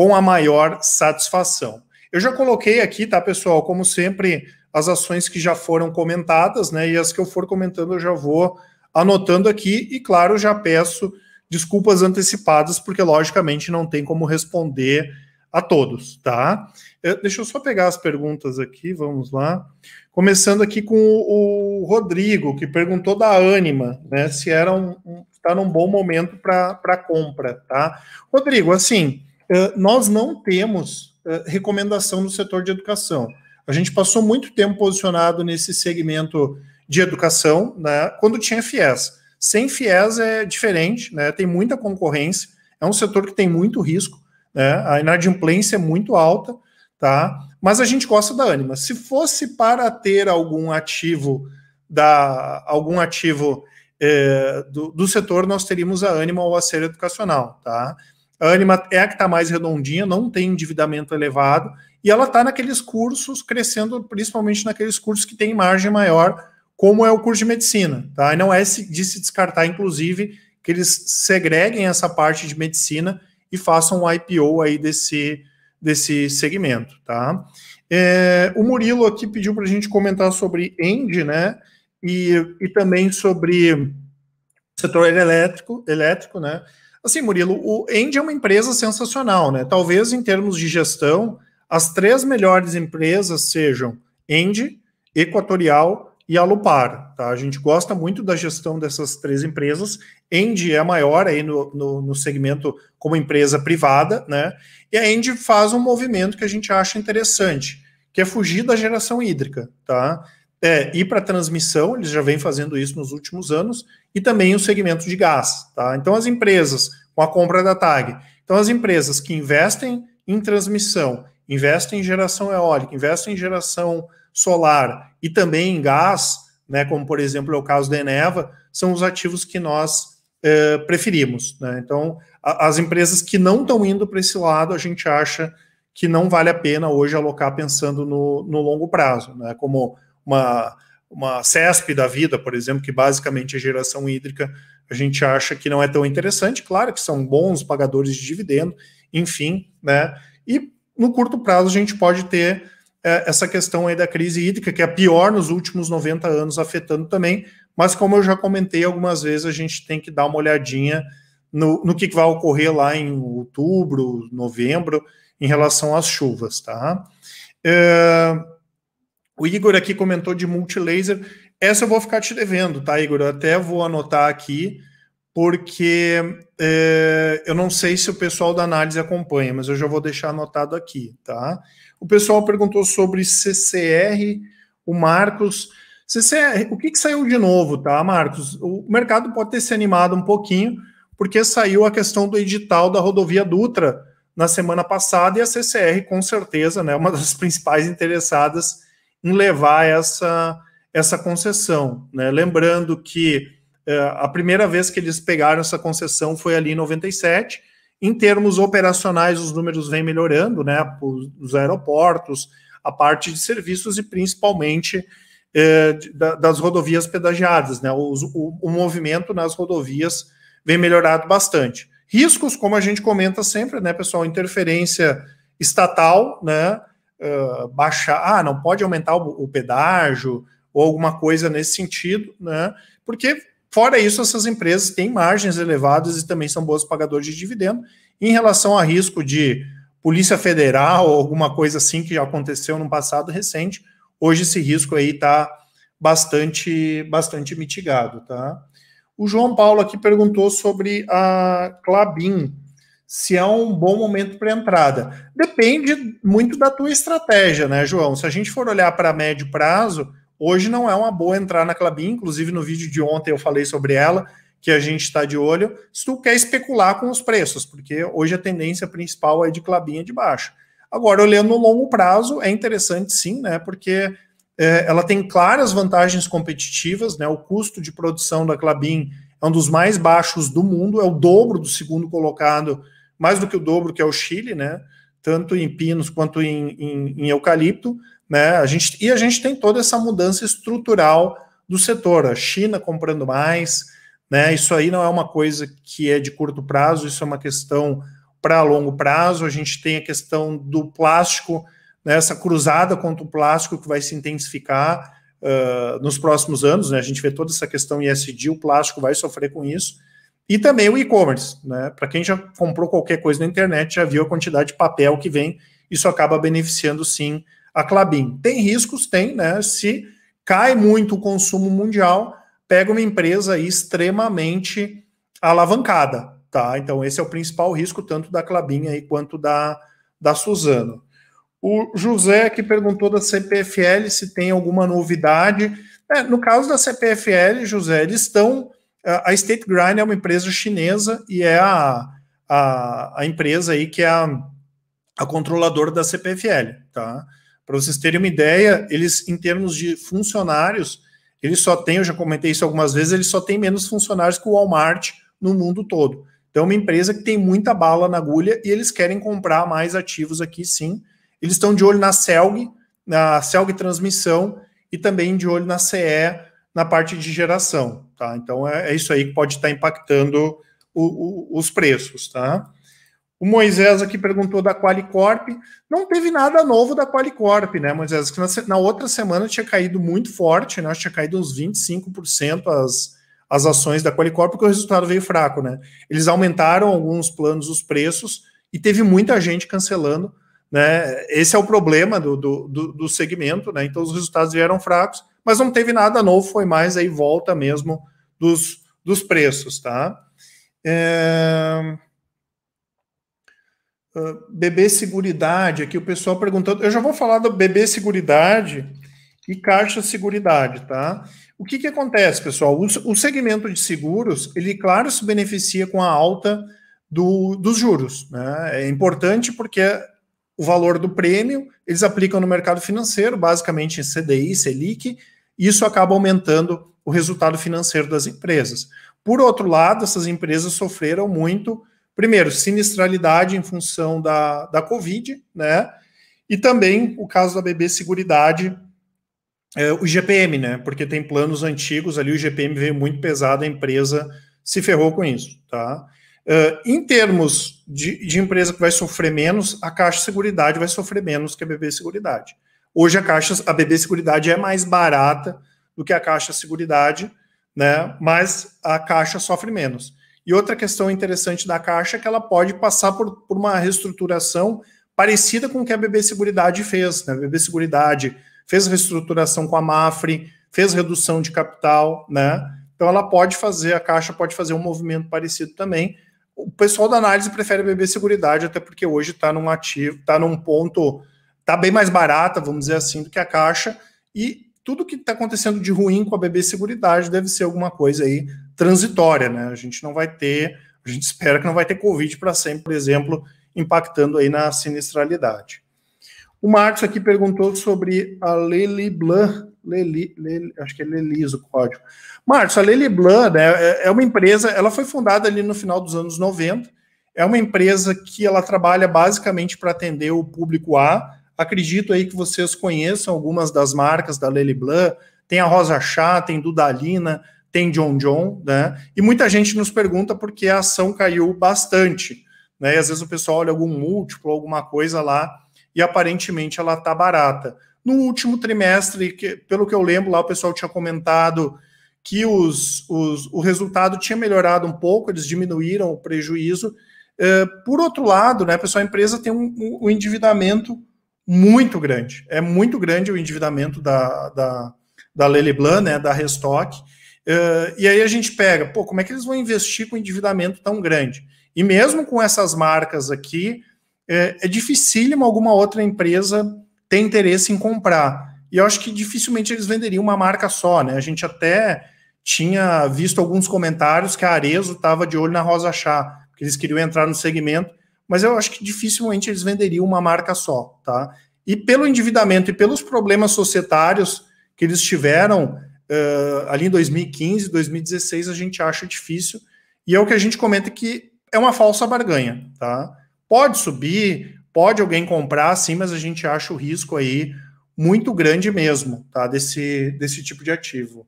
com a maior satisfação. Eu já coloquei aqui, tá, pessoal, como sempre, as ações que já foram comentadas, né? E as que eu for comentando, eu já vou anotando aqui e, claro, já peço desculpas antecipadas, porque logicamente não tem como responder a todos, tá? Eu, eh, deixa eu só pegar as perguntas aqui, vamos lá. Começando aqui com o, o Rodrigo, que perguntou da Anima, né? Se era um, um tá num bom momento para compra, tá? Rodrigo, assim, eh, nós não temos eh, recomendação no setor de educação. A gente passou muito tempo posicionado nesse segmento de educação, né, quando tinha FIES. Sem FIES é diferente, né, tem muita concorrência, é um setor que tem muito risco, né, a inadimplência é muito alta, tá? mas a gente gosta da Anima. Se fosse para ter algum ativo da algum ativo eh, do, do setor, nós teríamos a Anima ou a série Educacional. Tá? A Anima é a que está mais redondinha, não tem endividamento elevado, e ela está naqueles cursos crescendo, principalmente naqueles cursos que têm margem maior, como é o curso de medicina. Tá? E não é de se descartar, inclusive, que eles segreguem essa parte de medicina e façam um IPO aí desse, desse segmento. Tá? É, o Murilo aqui pediu para a gente comentar sobre End, né? E, e também sobre setor elétrico, elétrico, né? Assim, Murilo, o End é uma empresa sensacional, né? Talvez em termos de gestão, as três melhores empresas sejam End, Equatorial e Alupar. Tá? A gente gosta muito da gestão dessas três empresas. End é a maior aí no, no, no, segmento como empresa privada, né? E a End faz um movimento que a gente acha interessante, que é fugir da geração hídrica, tá? É, e para transmissão, eles já vêm fazendo isso nos últimos anos, e também o segmento de gás. Tá? Então, as empresas, com a compra da TAG, então as empresas que investem em transmissão, investem em geração eólica, investem em geração solar e também em gás, né, como por exemplo é o caso da Eneva, são os ativos que nós eh, preferimos. Né? Então, a, as empresas que não estão indo para esse lado, a gente acha que não vale a pena hoje alocar pensando no, no longo prazo, né? como uma, uma CESP da vida, por exemplo, que basicamente é geração hídrica, a gente acha que não é tão interessante. Claro que são bons pagadores de dividendo, enfim, né? E no curto prazo a gente pode ter é, essa questão aí da crise hídrica, que é a pior nos últimos 90 anos, afetando também. Mas como eu já comentei algumas vezes, a gente tem que dar uma olhadinha no, no que vai ocorrer lá em outubro, novembro, em relação às chuvas, tá? É o Igor aqui comentou de multilaser. Essa eu vou ficar te devendo, tá, Igor? Eu até vou anotar aqui, porque é, eu não sei se o pessoal da análise acompanha, mas eu já vou deixar anotado aqui, tá? O pessoal perguntou sobre CCR, o Marcos. CCR, o que, que saiu de novo, tá, Marcos? O mercado pode ter se animado um pouquinho, porque saiu a questão do edital da rodovia Dutra na semana passada e a CCR, com certeza, né, uma das principais interessadas em levar essa, essa concessão. Né? Lembrando que uh, a primeira vez que eles pegaram essa concessão foi ali em 97. Em termos operacionais, os números vêm melhorando, né? Os aeroportos, a parte de serviços e principalmente eh, da, das rodovias pedagiadas, né? O, o, o, movimento nas rodovias vem melhorado bastante. Riscos, como a gente comenta sempre, né, pessoal? Interferência estatal, né? baixar, ah, não pode aumentar o, o pedágio ou alguma coisa nesse sentido, né? Porque fora isso, essas empresas têm margens elevadas e também são boas pagadoras de dividendo. Em relação a risco de Polícia Federal ou alguma coisa assim que já aconteceu no passado recente, hoje esse risco aí está bastante, bastante mitigado, tá? O João Paulo aqui perguntou sobre a Clabin se é um bom momento para entrada. Depende muito da tua estratégia, né, João? Se a gente for olhar para médio prazo, hoje não é uma boa entrar na Clabin, inclusive no vídeo de ontem eu falei sobre ela, que a gente está de olho, se tu quer especular com os preços, porque hoje a tendência principal é de Clabinha é de baixo. Agora, olhando no longo prazo, é interessante sim, né? Porque é, ela tem claras vantagens competitivas, né? O custo de produção da Clabin é um dos mais baixos do mundo, é o dobro do segundo colocado mais do que o dobro que é o Chile, né? Tanto em pinos quanto em, em, em eucalipto, né? A gente, e a gente tem toda essa mudança estrutural do setor, a China comprando mais, né? Isso aí não é uma coisa que é de curto prazo, isso é uma questão para longo prazo. A gente tem a questão do plástico, né? essa cruzada contra o plástico que vai se intensificar uh, nos próximos anos, né? A gente vê toda essa questão ESG, o plástico vai sofrer com isso. E também o e-commerce, né? Para quem já comprou qualquer coisa na internet, já viu a quantidade de papel que vem, isso acaba beneficiando sim a Clabin. Tem riscos? Tem, né? Se cai muito o consumo mundial, pega uma empresa extremamente alavancada, tá? Então esse é o principal risco tanto da Clabin aí quanto da da Suzano. O José que perguntou da CPFL se tem alguma novidade. É, no caso da CPFL, José, eles estão a State Grind é uma empresa chinesa e é a, a, a empresa aí que é a, a controladora da CPFL, tá? Para vocês terem uma ideia, eles, em termos de funcionários, eles só têm, eu já comentei isso algumas vezes, eles só têm menos funcionários que o Walmart no mundo todo. Então, é uma empresa que tem muita bala na agulha e eles querem comprar mais ativos aqui, sim. Eles estão de olho na Celg, na Celg Transmissão e também de olho na CE na parte de geração, tá? Então é, é isso aí que pode estar impactando o, o, os preços, tá? O Moisés aqui perguntou da Qualicorp. Não teve nada novo da Qualicorp, né, Moisés? Que na, na, outra semana tinha caído muito forte, né? Tinha caído uns 25% as, as ações da Qualicorp, porque o resultado veio fraco, né? Eles aumentaram alguns planos os preços e teve muita gente cancelando, né? Esse é o problema do, do, do, do segmento, né? Então os resultados vieram fracos mas não teve nada novo, foi mais aí volta mesmo dos, dos preços, tá? É... Ah, BB Seguridade, aqui o pessoal perguntando, eu já vou falar do BB Seguridade e Caixa Seguridade, tá? O que, que acontece, pessoal? O, o segmento de seguros, ele, claro, se beneficia com a alta do, dos juros, né? É importante porque o valor do prêmio, eles aplicam no mercado financeiro, basicamente em CDI, Selic, e isso acaba aumentando o resultado financeiro das empresas. Por outro lado, essas empresas sofreram muito, primeiro, sinistralidade em função da, da Covid, né? E também o caso da BB Seguridade, é, o GPM, né? Porque tem planos antigos ali, o GPM veio muito pesado, a empresa se ferrou com isso, tá? Uh, em termos de, de, empresa que vai sofrer menos, a Caixa Seguridade vai sofrer menos que a BB Seguridade. Hoje a Caixa, a BB Seguridade é mais barata do que a Caixa Seguridade, né? Mas a Caixa sofre menos. E outra questão interessante da Caixa é que ela pode passar por, por uma reestruturação parecida com o que a BB Seguridade fez. Né? A BB Seguridade fez reestruturação com a Mafre, fez redução de capital, né? Então ela pode fazer, a Caixa pode fazer um movimento parecido também o pessoal da análise prefere beber seguridade, até porque hoje está num ativo, está num ponto, está bem mais barata, vamos dizer assim, do que a caixa, e tudo que está acontecendo de ruim com a BB Seguridade deve ser alguma coisa aí transitória, né? A gente não vai ter, a gente espera que não vai ter Covid para sempre, por exemplo, impactando aí na sinistralidade. O Marcos aqui perguntou sobre a Lely Blanc, Leli, Leli, acho que é Lelis o código. Márcio, a Lely Blanc né, é, é uma empresa, ela foi fundada ali no final dos anos 90, é uma empresa que ela trabalha basicamente para atender o público A. Acredito aí que vocês conheçam algumas das marcas da Lely Blanc, tem a Rosa Chá, tem Dudalina, tem John John, né? E muita gente nos pergunta porque a ação caiu bastante, né? E às vezes o pessoal olha algum múltiplo, alguma coisa lá, e aparentemente ela está barata. No último trimestre, que, pelo que eu lembro, lá o pessoal tinha comentado que os, os, o resultado tinha melhorado um pouco, eles diminuíram o prejuízo. Uh, por outro lado, né, pessoal, a empresa tem um, um, um, endividamento muito grande. É muito grande o endividamento da, da, da né, da Restock. Uh, e aí a gente pega, pô, como é que eles vão investir com endividamento tão grande? E mesmo com essas marcas aqui, é, é dificílimo alguma outra empresa tem interesse em comprar. E eu acho que dificilmente eles venderiam uma marca só, né? A gente até tinha visto alguns comentários que a Arezo estava de olho na Rosa Chá, que eles queriam entrar no segmento, mas eu acho que dificilmente eles venderiam uma marca só, tá? E pelo endividamento e pelos problemas societários que eles tiveram uh, ali em 2015, 2016, a gente acha difícil. E é o que a gente comenta que é uma falsa barganha, tá? Pode subir, pode alguém comprar, sim, mas a gente acha o risco aí muito grande mesmo, tá? Desse, desse tipo de ativo.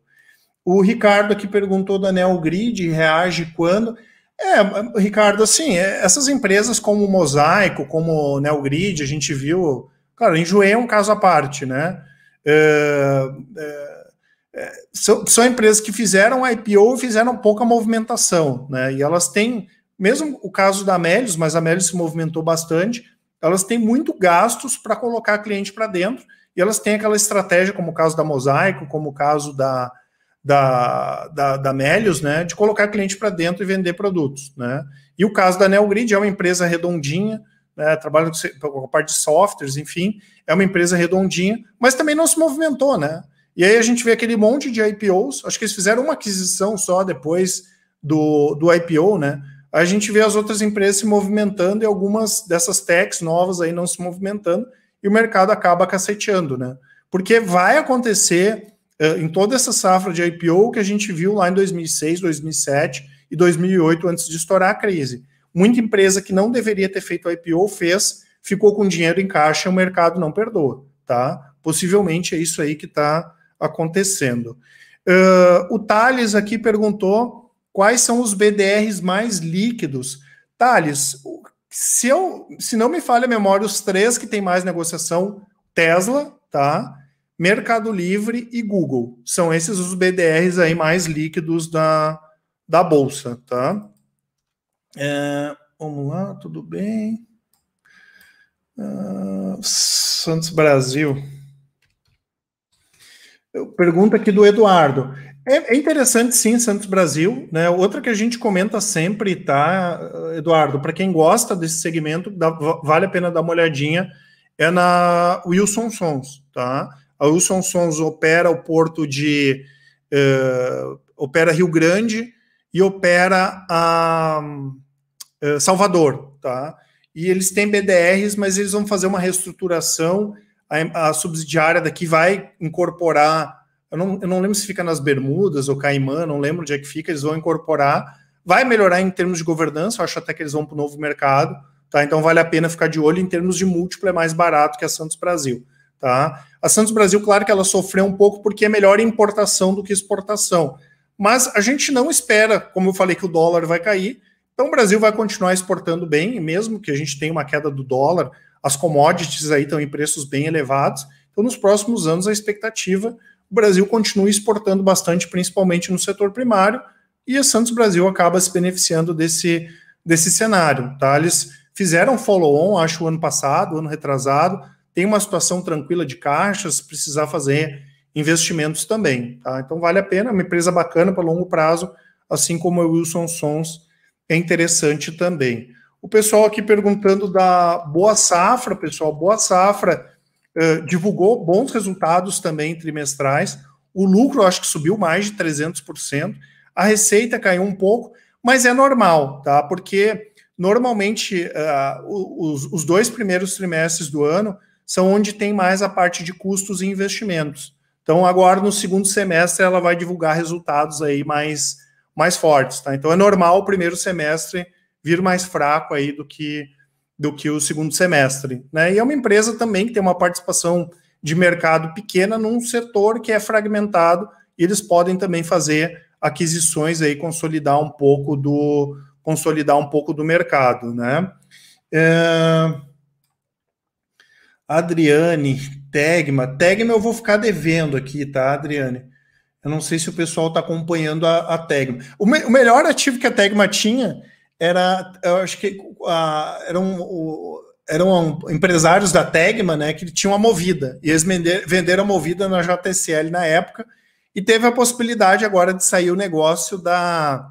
O Ricardo aqui perguntou da Neo Grid reage quando. É, Ricardo, assim, é, essas empresas como Mosaico, como Neogrid, a gente viu. Claro, enjoei é um caso à parte, né? É, é, é são, são, empresas que fizeram IPO e fizeram pouca movimentação, né? E elas têm, mesmo o caso da Amélios, mas a Amélios se movimentou bastante, elas têm muito gastos para colocar cliente para dentro e elas têm aquela estratégia, como o caso da Mosaico, como o caso da, da, da, da Melius, né, de colocar cliente para dentro e vender produtos. Né? E o caso da Neogrid é uma empresa redondinha, né, trabalha com a parte de softwares, enfim, é uma empresa redondinha, mas também não se movimentou. Né? E aí a gente vê aquele monte de IPOs, acho que eles fizeram uma aquisição só depois do, do IPO, né? a gente vê as outras empresas se movimentando e algumas dessas techs novas aí não se movimentando e o mercado acaba caceteando, né? Porque vai acontecer eh, em toda essa safra de IPO que a gente viu lá em 2006, 2007 e 2008 antes de estourar a crise. Muita empresa que não deveria ter feito IPO fez, ficou com dinheiro em caixa e o mercado não perdoa, tá? Possivelmente é isso aí que está acontecendo. Uh, o Thales aqui perguntou Quais são os BDRs mais líquidos? Thales, se, eu, se não me falha a memória, os três que tem mais negociação, Tesla, tá? Mercado Livre e Google. São esses os BDRs aí mais líquidos da, da Bolsa, tá? É, vamos lá, tudo bem. Uh, Santos Brasil. pergunta aqui do Eduardo. É, é, interessante, sim, Santos Brasil. Né? Outra que a gente comenta sempre, tá, Eduardo? Para quem gosta desse segmento, dá, vale a pena dar uma olhadinha. É na Wilson Sons, tá? A Wilson Sons opera o porto de. Uh, opera Rio Grande e opera a, uh, Salvador, tá? E eles têm BDRs, mas eles vão fazer uma reestruturação. a, a subsidiária daqui vai incorporar eu não, eu não lembro se fica nas Bermudas ou Caimã, não lembro onde é que fica. Eles vão incorporar, vai melhorar em termos de governança. Eu acho até que eles vão para o novo mercado, tá? Então vale a pena ficar de olho. Em termos de múltiplo, é mais barato que a Santos Brasil, tá? A Santos Brasil, claro que ela sofreu um pouco porque é melhor importação do que exportação, mas a gente não espera, como eu falei, que o dólar vai cair. Então o Brasil vai continuar exportando bem, mesmo que a gente tenha uma queda do dólar, as commodities aí estão em preços bem elevados. Então, nos próximos anos, a expectativa o Brasil continua exportando bastante, principalmente no setor primário, e a Santos Brasil acaba se beneficiando desse, desse cenário. Tá? Eles fizeram follow-on, acho, ano passado, ano retrasado, tem uma situação tranquila de caixas, precisar fazer investimentos também. Tá? Então vale a pena, é uma empresa bacana para longo prazo, assim como a Wilson Sons é interessante também. O pessoal aqui perguntando da Boa Safra, pessoal, Boa Safra eh, divulgou bons resultados também trimestrais. O lucro, acho que subiu mais de 300%. A receita caiu um pouco, mas é normal, tá? Porque normalmente uh, os, os, dois primeiros trimestres do ano são onde tem mais a parte de custos e investimentos. Então, agora no segundo semestre, ela vai divulgar resultados aí mais, mais fortes, tá? Então, é normal o primeiro semestre vir mais fraco aí do que do que o segundo semestre. Né? E é uma empresa também que tem uma participação de mercado pequena num setor que é fragmentado, e eles podem também fazer aquisições aí, consolidar um pouco do consolidar um pouco do mercado. Né? É... Adriane, Tegma. Tegma eu vou ficar devendo aqui, tá, Adriane? Eu não sei se o pessoal está acompanhando a, a Tegma. O, me, o, melhor ativo que a Tegma tinha era, eu acho que a, eram, o, eram empresários da Tegma, né, que tinham a Movida, e eles vender, venderam a Movida na JSL na época, e teve a possibilidade agora de sair o negócio da,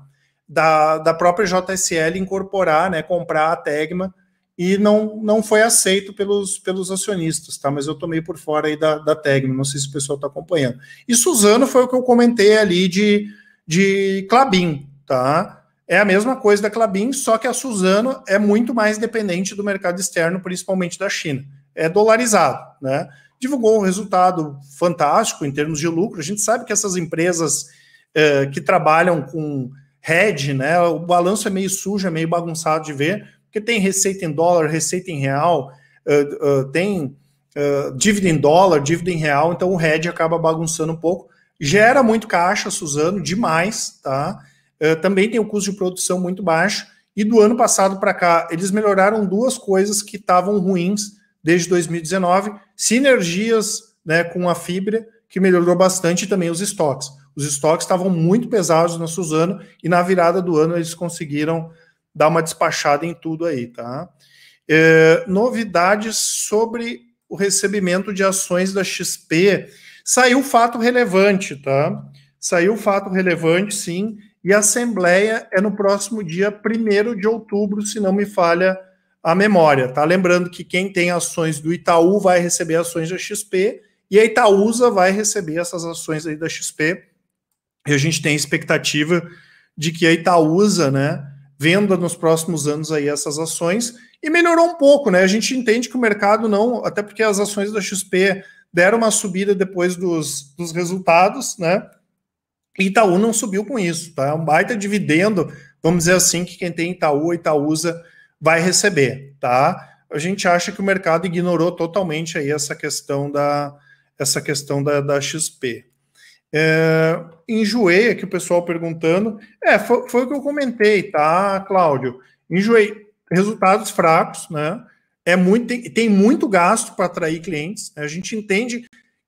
da, da própria JSL incorporar, né, comprar a Tegma, e não, não foi aceito pelos, pelos acionistas, tá? Mas eu tomei por fora aí da, da Tegma, não sei se o pessoal está acompanhando. E Suzano foi o que eu comentei ali de, de Clabin, tá? É a mesma coisa da Clabin, só que a Suzano é muito mais dependente do mercado externo, principalmente da China. É dolarizado, né? Divulgou um resultado fantástico em termos de lucro. A gente sabe que essas empresas eh, que trabalham com hedge, né? O balanço é meio sujo, é meio bagunçado de ver, porque tem receita em dólar, receita em real, uh, uh, tem uh, dívida em dólar, dívida em real, então o hedge acaba bagunçando um pouco. Gera muito caixa, Suzano, demais, tá? Eh, também tem o custo de produção muito baixo. E do ano passado para cá, eles melhoraram duas coisas que estavam ruins desde 2019: sinergias né, com a fibra, que melhorou bastante, e também os estoques. Os estoques estavam muito pesados na Suzano e na virada do ano eles conseguiram dar uma despachada em tudo aí, tá? É, novidades sobre o recebimento de ações da XP. Saiu fato relevante, tá? Saiu fato relevante, sim e a Assembleia é no próximo dia 1 de outubro, se não me falha a memória, tá? Lembrando que quem tem ações do Itaú vai receber ações da XP e a Itaúsa vai receber essas ações aí da XP. E a gente tem a expectativa de que a Itaúsa, né, venda nos próximos anos aí essas ações e melhorou um pouco, né? A gente entende que o mercado não, até porque as ações da XP deram uma subida depois dos, dos resultados, né? Itaú não subiu com isso, tá? É um baita dividendo, vamos dizer assim, que quem tem Itaú, Itaúsa vai receber, tá? A gente acha que o mercado ignorou totalmente aí essa questão da essa questão da, da XP. É, enjoei aqui o pessoal perguntando. É, foi, foi o que eu comentei, tá, Cláudio? Enjoei. Resultados fracos, né? É muito, tem, tem muito gasto para atrair clientes. Né? A gente entende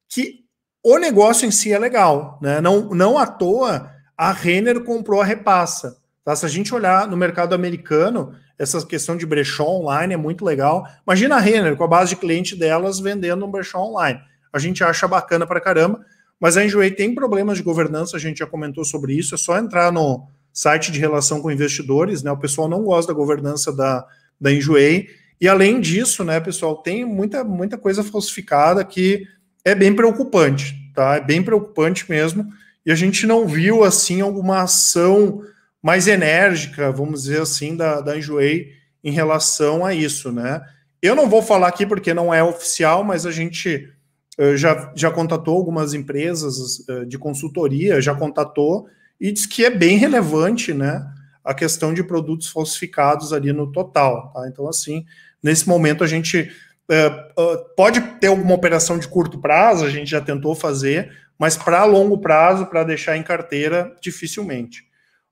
que o negócio em si é legal, né? Não, não à toa a Renner comprou a repassa. Tá? Se a gente olhar no mercado americano, essa questão de brechó online é muito legal. Imagina a Renner com a base de cliente delas vendendo um brechó online. A gente acha bacana para caramba, mas a Enjoei tem problemas de governança, a gente já comentou sobre isso. É só entrar no site de relação com investidores, né? O pessoal não gosta da governança da, da Enjoei. E além disso, né, pessoal, tem muita, muita coisa falsificada que é bem preocupante, tá? É bem preocupante mesmo. E a gente não viu, assim, alguma ação mais enérgica, vamos dizer assim, da, da Enjoei em relação a isso, né? Eu não vou falar aqui porque não é oficial, mas a gente eh, já, já contatou algumas empresas eh, de consultoria, já contatou e diz que é bem relevante, né? A questão de produtos falsificados ali no total, tá? Então, assim, nesse momento a gente é, ah, pode ter alguma operação de curto prazo, a gente já tentou fazer, mas para longo prazo, para deixar em carteira, dificilmente.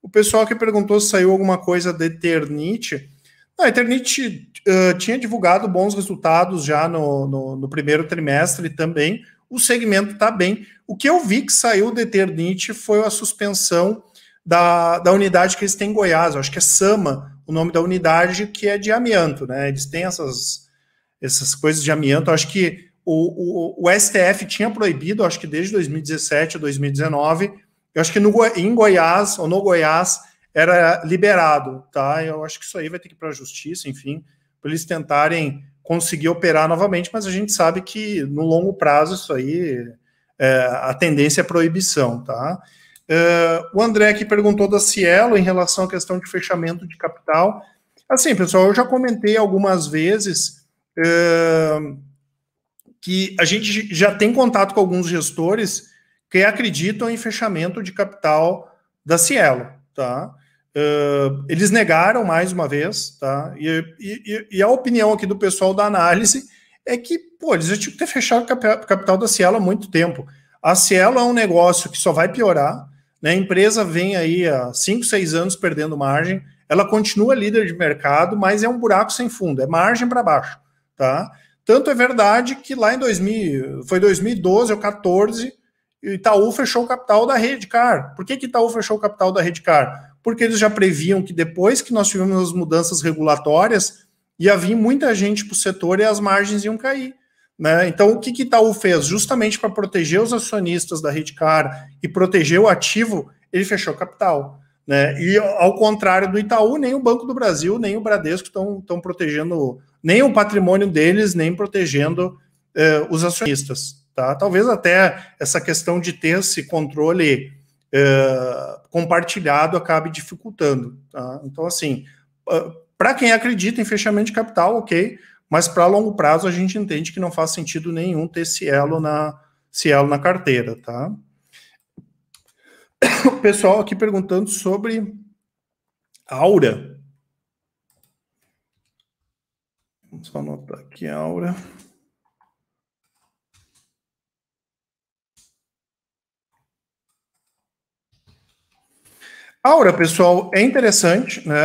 O pessoal que perguntou se saiu alguma coisa da Eternit. A Eternit uh, tinha divulgado bons resultados já no, no, no primeiro trimestre também. O segmento está bem. O que eu vi que saiu da Eternit foi a suspensão da, da unidade que eles têm em Goiás. Eu acho que é Sama, o nome da unidade, que é de amianto. Né? Eles têm essas essas coisas de amianto. acho que o, o, o, STF tinha proibido, acho que desde 2017 ou 2019. Eu acho que no, em Goiás ou no Goiás era liberado, tá? Eu acho que isso aí vai ter que ir para a justiça, enfim, para eles tentarem conseguir operar novamente, mas a gente sabe que no longo prazo isso aí é, a tendência é a proibição, tá? Uh, o André que perguntou da Cielo em relação à questão de fechamento de capital. Assim, pessoal, eu já comentei algumas vezes que a gente já tem contato com alguns gestores que acreditam em fechamento de capital da Cielo, tá? eles negaram mais uma vez, tá? E, e, e a opinião aqui do pessoal da análise é que, pô, eles já tinham que ter fechado o capital da Cielo há muito tempo. A Cielo é um negócio que só vai piorar, né? A empresa vem aí há 5, 6 anos perdendo margem, ela continua líder de mercado, mas é um buraco sem fundo, é margem para baixo. Tá? Tanto é verdade que lá em 2000, foi 2012 ou 14, Itaú fechou o capital da Redcar. Por que, que Itaú fechou o capital da Redcar? Porque eles já previam que depois que nós tivemos as mudanças regulatórias, ia vir muita gente para o setor e as margens iam cair. Né? Então, o que, que Itaú fez? Justamente para proteger os acionistas da Redcar e proteger o ativo, ele fechou o capital. Né? E ao contrário do Itaú, nem o Banco do Brasil, nem o Bradesco estão protegendo nem o patrimônio deles, nem protegendo eh, os acionistas. Tá? Talvez até essa questão de ter esse controle eh, compartilhado acabe dificultando. Tá? Então, assim, ah, para quem acredita em fechamento de capital, ok, mas para longo prazo a gente entende que não faz sentido nenhum ter Cielo na, Cielo na carteira. Tá? O pessoal aqui perguntando sobre Aura. Vamos só anotar aqui a aura. Aura, pessoal, é interessante, né?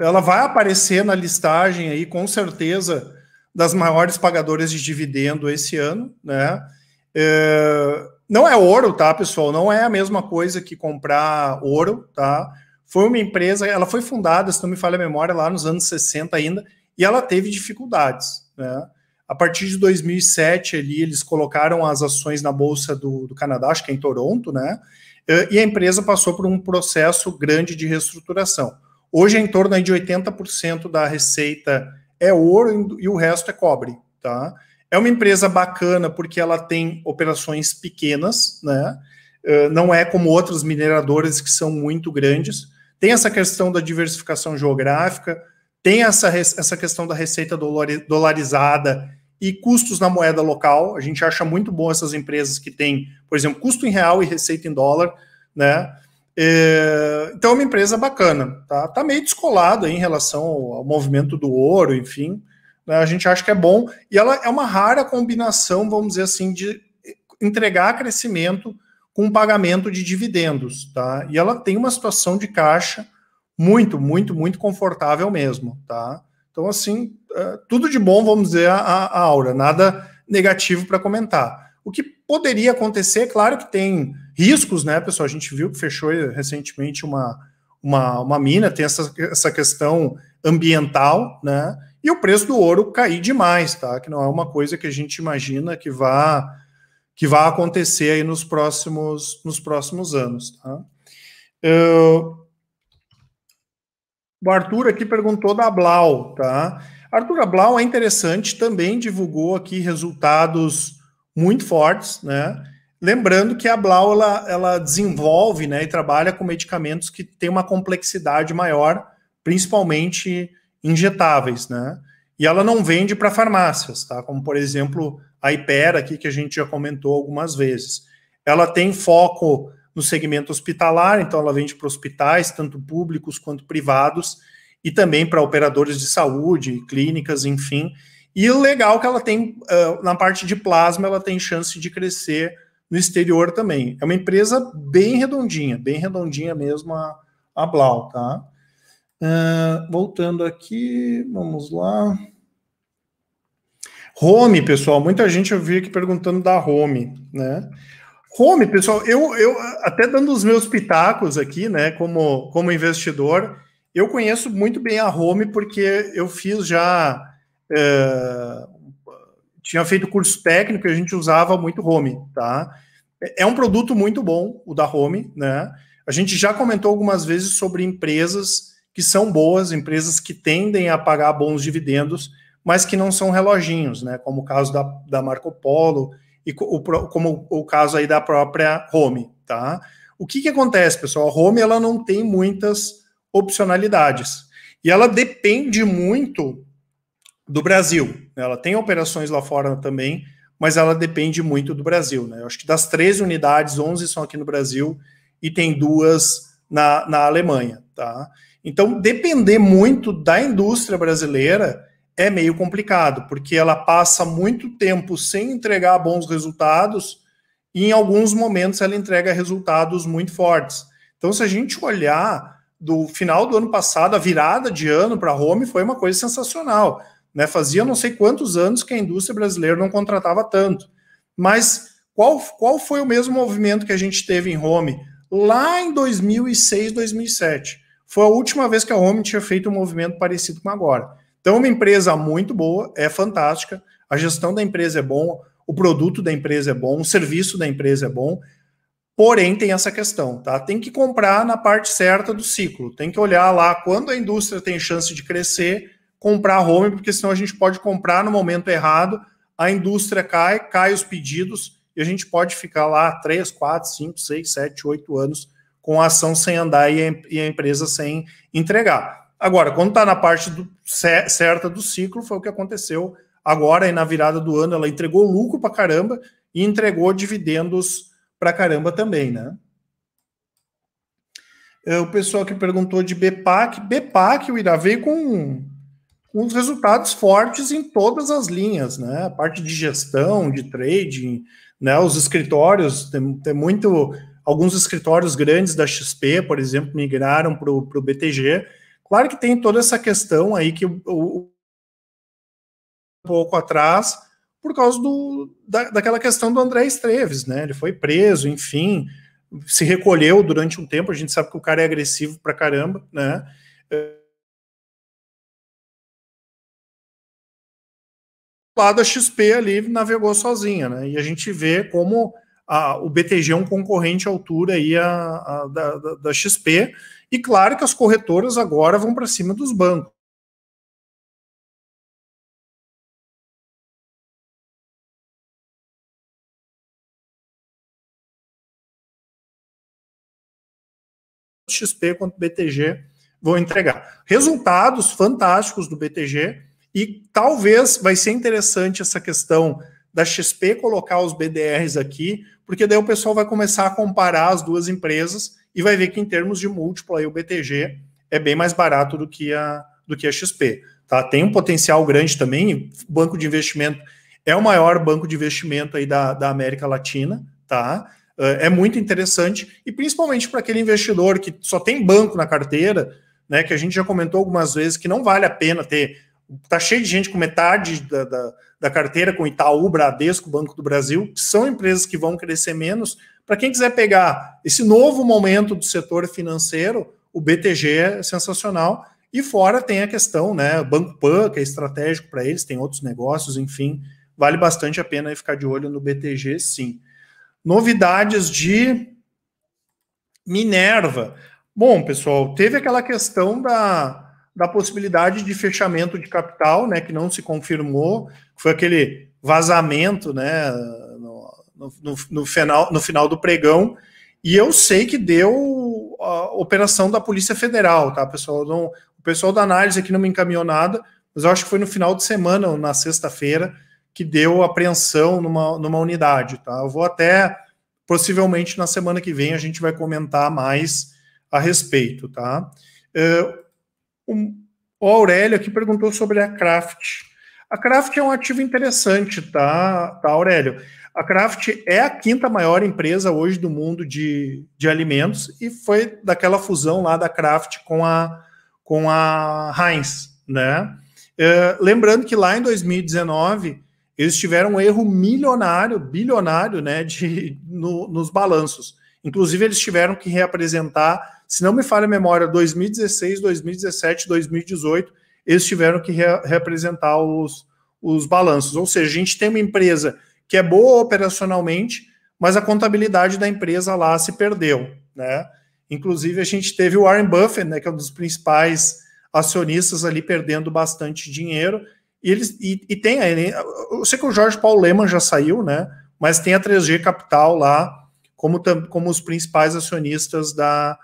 Ela vai aparecer na listagem aí, com certeza, das maiores pagadoras de dividendo esse ano, né? É... Não é ouro, tá, pessoal? Não é a mesma coisa que comprar ouro, tá? Foi uma empresa, ela foi fundada, se não me falha a memória, lá nos anos 60 ainda, e ela teve dificuldades. Né? A partir de 2007, ali, eles colocaram as ações na Bolsa do, do Canadá, acho que é em Toronto, né? Eh, e a empresa passou por um processo grande de reestruturação. Hoje, é em torno de 80% da receita é ouro e o resto é cobre. Tá? É uma empresa bacana porque ela tem operações pequenas, né? Eh, não é como outras mineradoras que são muito grandes. Tem essa questão da diversificação geográfica, tem essa, essa questão da receita dolarizada e custos na moeda local. A gente acha muito bom essas empresas que têm, por exemplo, custo em real e receita em dólar, né? É, então é uma empresa bacana, tá? Tá meio descolado em relação ao movimento do ouro, enfim. Né? A gente acha que é bom e ela é uma rara combinação, vamos dizer assim, de entregar crescimento com pagamento de dividendos, tá? E ela tem uma situação de caixa muito, muito, muito confortável mesmo, tá? Então, assim, é, tudo de bom, vamos dizer, a, a Aura, nada negativo para comentar. O que poderia acontecer, claro que tem riscos, né, pessoal? A gente viu que fechou recentemente uma, uma, uma mina, tem essa, essa questão ambiental, né? E o preço do ouro cair demais, tá? Que não é uma coisa que a gente imagina que vá que vá acontecer aí nos próximos, nos próximos anos. Tá? Eu, o Arthur aqui perguntou da Blau, tá? Arthur, a Blau é interessante, também divulgou aqui resultados muito fortes, né? Lembrando que a Blau ela, ela desenvolve né, e trabalha com medicamentos que têm uma complexidade maior, principalmente injetáveis, né? E ela não vende para farmácias, tá? Como por exemplo a Ipera aqui que a gente já comentou algumas vezes. Ela tem foco no segmento hospitalar, então ela vende para hospitais, tanto públicos quanto privados, e também para operadores de saúde, clínicas, enfim. E o legal é que ela tem, na parte de plasma, ela tem chance de crescer no exterior também. É uma empresa bem redondinha, bem redondinha mesmo a, a Blau, tá? Uh, voltando aqui, vamos lá. Home, pessoal, muita gente eu vi aqui perguntando da Home, né? Home, pessoal, eu, eu até dando os meus pitacos aqui, né, como, como investidor, eu conheço muito bem a Home porque eu fiz já. É, tinha feito curso técnico e a gente usava muito Home, tá? É, é um produto muito bom, o da Home, né? A gente já comentou algumas vezes sobre empresas que são boas, empresas que tendem a pagar bons dividendos, mas que não são reloginhos, né? Como o caso da, da Marco Polo e o, como o caso aí da própria Home, tá? O que, que acontece, pessoal? A Home ela não tem muitas opcionalidades e ela depende muito do Brasil. Né? Ela tem operações lá fora também, mas ela depende muito do Brasil. Né? Eu acho que das 13 unidades, 11 são aqui no Brasil e tem duas na, na Alemanha. Tá? Então, depender muito da indústria brasileira é meio complicado, porque ela passa muito tempo sem entregar bons resultados e em alguns momentos ela entrega resultados muito fortes. Então, se a gente olhar do final do ano passado, a virada de ano para a home foi uma coisa sensacional. Né? Fazia não sei quantos anos que a indústria brasileira não contratava tanto. Mas qual, qual foi o mesmo movimento que a gente teve em home lá em 2006, 2007? Foi a última vez que a home tinha feito um movimento parecido com agora. Então, uma empresa muito boa é fantástica, a gestão da empresa é boa, o produto da empresa é bom, o serviço da empresa é bom, porém tem essa questão, tá? Tem que comprar na parte certa do ciclo, tem que olhar lá quando a indústria tem chance de crescer, comprar home, porque senão a gente pode comprar no momento errado, a indústria cai, cai os pedidos e a gente pode ficar lá 3, 4, 5, 6, 7, 8 anos com a ação sem andar e a empresa sem entregar. Agora, quando está na parte do, certa do ciclo, foi o que aconteceu agora e na virada do ano. Ela entregou lucro para caramba e entregou dividendos para caramba também, né? É, o pessoal que perguntou de BPAC, BPAC, o Irá veio com, uns resultados fortes em todas as linhas, né? A parte de gestão, de trading, né? Os escritórios, tem, tem muito. Alguns escritórios grandes da XP, por exemplo, migraram para o BTG Claro que tem toda essa questão aí que o, um pouco atrás, por causa do, da, daquela questão do André Esteves, né? Ele foi preso, enfim, se recolheu durante um tempo. A gente sabe que o cara é agressivo pra caramba, né? É, Lado da XP ali navegou sozinha, né? E a gente vê como a, o BTG é um concorrente à altura aí a, a da, da, da XP e claro que as corretoras agora vão para cima dos bancos. XP quanto BTG vão entregar. Resultados fantásticos do BTG e talvez vai ser interessante essa questão da XP colocar os BDRs aqui, porque daí o pessoal vai começar a comparar as duas empresas e vai ver que em termos de múltiplo aí o BTG é bem mais barato do que a do que a XP, tá? Tem um potencial grande também, banco de investimento é o maior banco de investimento aí da, da América Latina, tá? É, é muito interessante e principalmente para aquele investidor que só tem banco na carteira, né? Que a gente já comentou algumas vezes que não vale a pena ter Está cheio de gente com metade da, da, da, carteira, com Itaú, Bradesco, Banco do Brasil, que são empresas que vão crescer menos. Para quem quiser pegar esse novo momento do setor financeiro, o BTG é sensacional. E fora tem a questão, né? Banco Pan, que é estratégico para eles, tem outros negócios, enfim. Vale bastante a pena ficar de olho no BTG, sim. Novidades de Minerva. Bom, pessoal, teve aquela questão da, da possibilidade de fechamento de capital, né, que não se confirmou, foi aquele vazamento, né, no, no, no final, no final do pregão, e eu sei que deu a operação da Polícia Federal, tá, pessoal? Não, o pessoal da análise aqui não me encaminhou nada, mas eu acho que foi no final de semana, ou na sexta-feira, que deu apreensão numa, numa unidade, tá? Eu vou até, possivelmente na semana que vem, a gente vai comentar mais a respeito, tá? Uh, o Aurélio aqui perguntou sobre a Craft. A Craft é um ativo interessante, tá, tá Aurélio? A Kraft é a quinta maior empresa hoje do mundo de, de alimentos e foi daquela fusão lá da Kraft com a, com a Heinz, né? Uh, lembrando que lá em 2019 eles tiveram um erro milionário, bilionário, né, de, no, nos balanços. Inclusive eles tiveram que reapresentar se não me falha a memória, 2016, 2017, 2018, eles tiveram que re representar os, os balanços. Ou seja, a gente tem uma empresa que é boa operacionalmente, mas a contabilidade da empresa lá se perdeu, né? Inclusive, a gente teve o Warren Buffett, né, que é um dos principais acionistas ali, perdendo bastante dinheiro. E, eles, e, e tem aí, eu sei que o Jorge Paulo Leman já saiu, né? Mas tem a 3G Capital lá, como, como os principais acionistas da,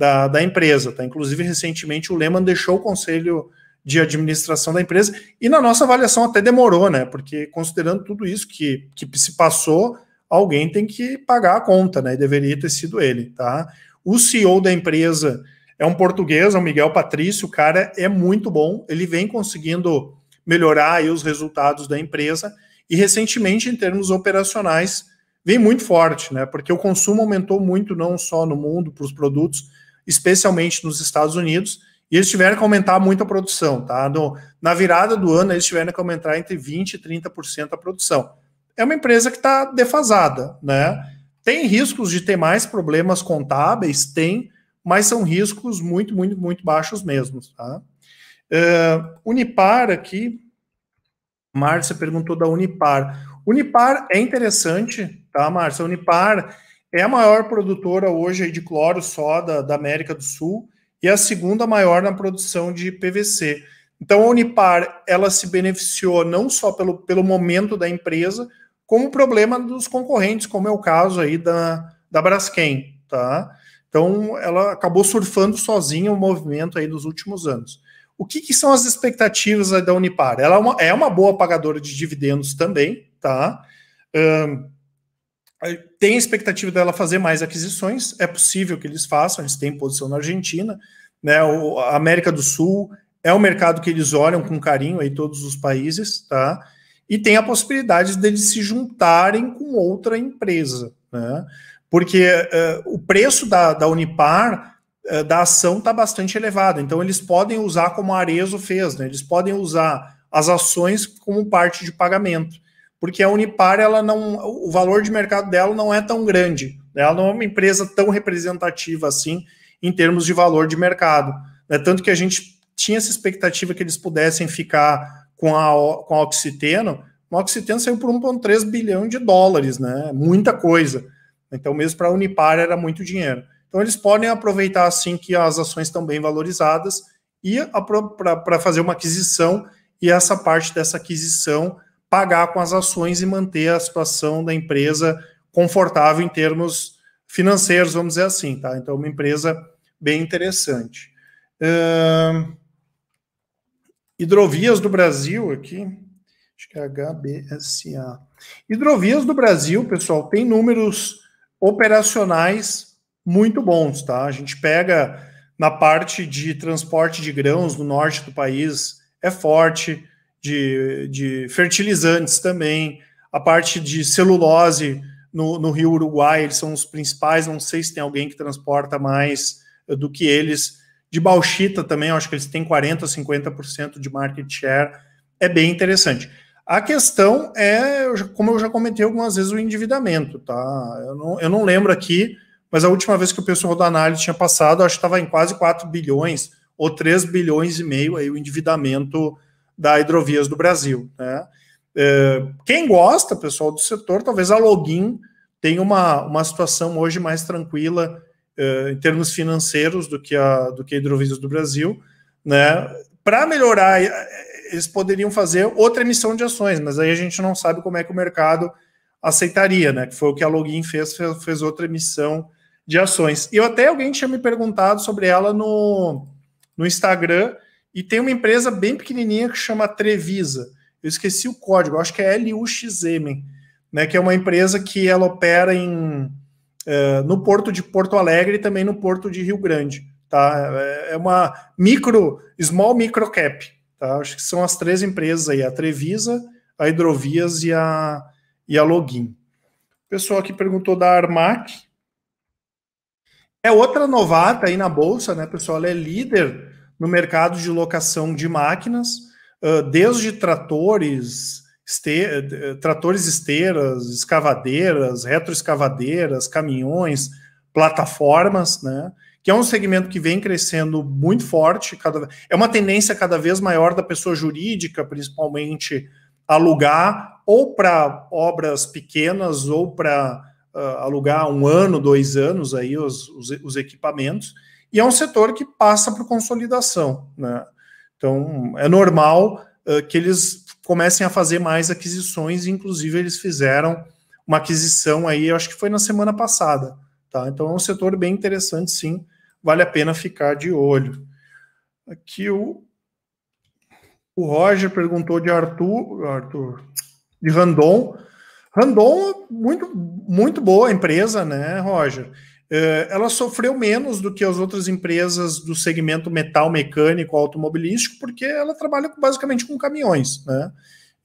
da, da empresa. Tá? Inclusive, recentemente, o Lehman deixou o conselho de administração da empresa e na nossa avaliação até demorou, né? Porque considerando tudo isso que, que se passou, alguém tem que pagar a conta, né? E deveria ter sido ele, tá? O CEO da empresa é um português, é o Miguel Patrício, o cara é muito bom, ele vem conseguindo melhorar os resultados da empresa e recentemente em termos operacionais vem muito forte, né? Porque o consumo aumentou muito não só no mundo para os produtos, especialmente nos Estados Unidos, e eles tiveram que aumentar muito a produção, tá? No, na virada do ano, eles tiveram que aumentar entre 20% e 30% a produção. É uma empresa que está defasada, né? Tem riscos de ter mais problemas contábeis? Tem, mas são riscos muito, muito, muito baixos mesmo, tá? Uh, Unipar aqui, Márcia perguntou da Unipar. Unipar é interessante, tá, Márcia? Unipar é a maior produtora hoje de cloro soda da América do Sul e a segunda maior na produção de PVC. Então a Unipar ela se beneficiou não só pelo, pelo momento da empresa, como o problema dos concorrentes, como é o caso aí da, da Braskem, tá? Então ela acabou surfando sozinha o movimento aí dos últimos anos. O que, que são as expectativas da Unipar? Ela é uma, é uma boa pagadora de dividendos também, tá? tem expectativa dela fazer mais aquisições, é possível que eles façam, eles têm posição na Argentina, né? O, a América do Sul é o mercado que eles olham com carinho aí todos os países, tá? E tem a possibilidade deles se juntarem com outra empresa, né? Porque uh, o preço da, da Unipar uh, da ação está bastante elevado, então eles podem usar como a Arezo fez, né? Eles podem usar as ações como parte de pagamento porque a Unipar ela não, o valor de mercado dela não é tão grande, ela não é uma empresa tão representativa assim em termos de valor de mercado, é tanto que a gente tinha essa expectativa que eles pudessem ficar com a, com a Oxiteno, a Oxiteno saiu por 1,3 bilhão de dólares, né? muita coisa, então mesmo para a Unipar era muito dinheiro. Então eles podem aproveitar assim que as ações estão bem valorizadas e para fazer uma aquisição e essa parte dessa aquisição pagar com as ações e manter a situação da empresa confortável em termos financeiros, vamos dizer assim, tá? Então, uma empresa bem interessante. Uh, hidrovias do Brasil aqui, acho que é HBSA. Hidrovias do Brasil, pessoal, tem números operacionais muito bons, tá? A gente pega na parte de transporte de grãos no norte do país, é forte de, de fertilizantes também, a parte de celulose no, no, Rio Uruguai, eles são os principais, não sei se tem alguém que transporta mais eh, do que eles. De bauxita também, acho que eles têm 40%, 50% de market share, é bem interessante. A questão é, como eu já comentei algumas vezes, o endividamento, tá? Eu não, eu não lembro aqui, mas a última vez que o pessoal da análise tinha passado, acho que estava em quase 4 bilhões ou 3 bilhões e meio aí o endividamento da Hidrovias do Brasil. Né? É, quem gosta, pessoal do setor, talvez a Login tenha uma, uma situação hoje mais tranquila é, em termos financeiros do que a, do que a Hidrovias do Brasil. Né? Para melhorar, é, eles poderiam fazer outra emissão de ações, mas aí a gente não sabe como é que o mercado aceitaria, né? Que foi o que a Login fez, fez outra emissão de ações. E até alguém tinha me perguntado sobre ela no, no Instagram, e tem uma empresa bem pequenininha que chama Trevisa. Eu esqueci o código, acho que é LUXM, né, que é uma empresa que ela opera em, é, no porto de Porto Alegre e também no porto de Rio Grande. Tá? É, é uma micro, small micro cap. Tá? Acho que são as três empresas aí, a Trevisa, a Hidrovias e a, e a Login. O pessoal aqui perguntou da Armac. É outra novata aí na bolsa, né, pessoal? Ela é líder no mercado de locação de máquinas, desde tratores, este, tratores esteiras, escavadeiras, retroescavadeiras, caminhões, plataformas, né? Que é um segmento que vem crescendo muito forte, cada, é uma tendência cada vez maior da pessoa jurídica, principalmente, alugar ou para obras pequenas ou para uh, alugar um ano, dois anos aí os, os, os equipamentos e é um setor que passa por consolidação. Né? Então, é normal uh, que eles comecem a fazer mais aquisições, inclusive eles fizeram uma aquisição aí, eu acho que foi na semana passada. Tá? Então, é um setor bem interessante, sim, vale a pena ficar de olho. Aqui o, o Roger perguntou de Arthur, Arthur de Randon. Randon, muito, muito boa empresa, né, Roger? Eh, ela sofreu menos do que as outras empresas do segmento metal mecânico automobilístico, porque ela trabalha basicamente com caminhões, né?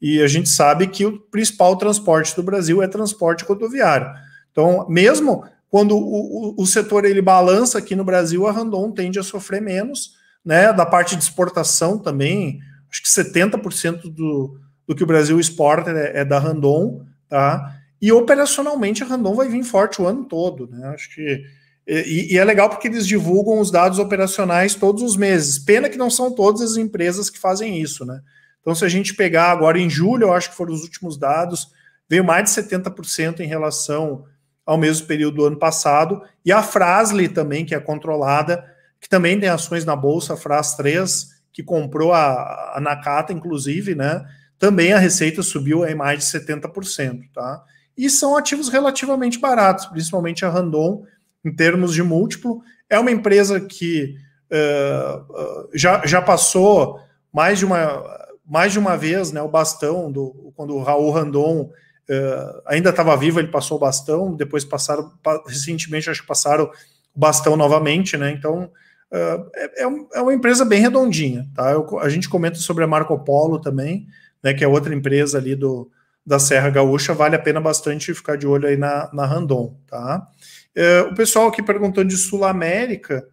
E a gente sabe que o principal transporte do Brasil é transporte rodoviário. Então, mesmo quando o, o, o setor ele balança aqui no Brasil, a Randon tende a sofrer menos, né? Da parte de exportação também, acho que 70% do, do que o Brasil exporta é, é da Randon, tá? E operacionalmente a Randon vai vir forte o ano todo, né? Acho que e, e, é legal porque eles divulgam os dados operacionais todos os meses. Pena que não são todas as empresas que fazem isso, né? Então, se a gente pegar agora em julho, eu acho que foram os últimos dados, veio mais de 70% em relação ao mesmo período do ano passado. E a Frasli também, que é controlada, que também tem ações na Bolsa, a Fras 3, que comprou a, a Nakata, inclusive, né? Também a receita subiu em mais de 70%, tá? e são ativos relativamente baratos, principalmente a Randon, em termos de múltiplo. É uma empresa que uh, já, já passou mais de uma, mais de uma vez né, o bastão, do, quando o Raul Randon uh, ainda estava vivo, ele passou o bastão, depois passaram, recentemente acho que passaram o bastão novamente, né? Então é, é, é, uma empresa bem redondinha, tá? Eu, a gente comenta sobre a Marco Polo também, né, que é outra empresa ali do, da Serra Gaúcha, vale a pena bastante ficar de olho aí na, na Randon, tá? É, o pessoal aqui perguntando de Sul América,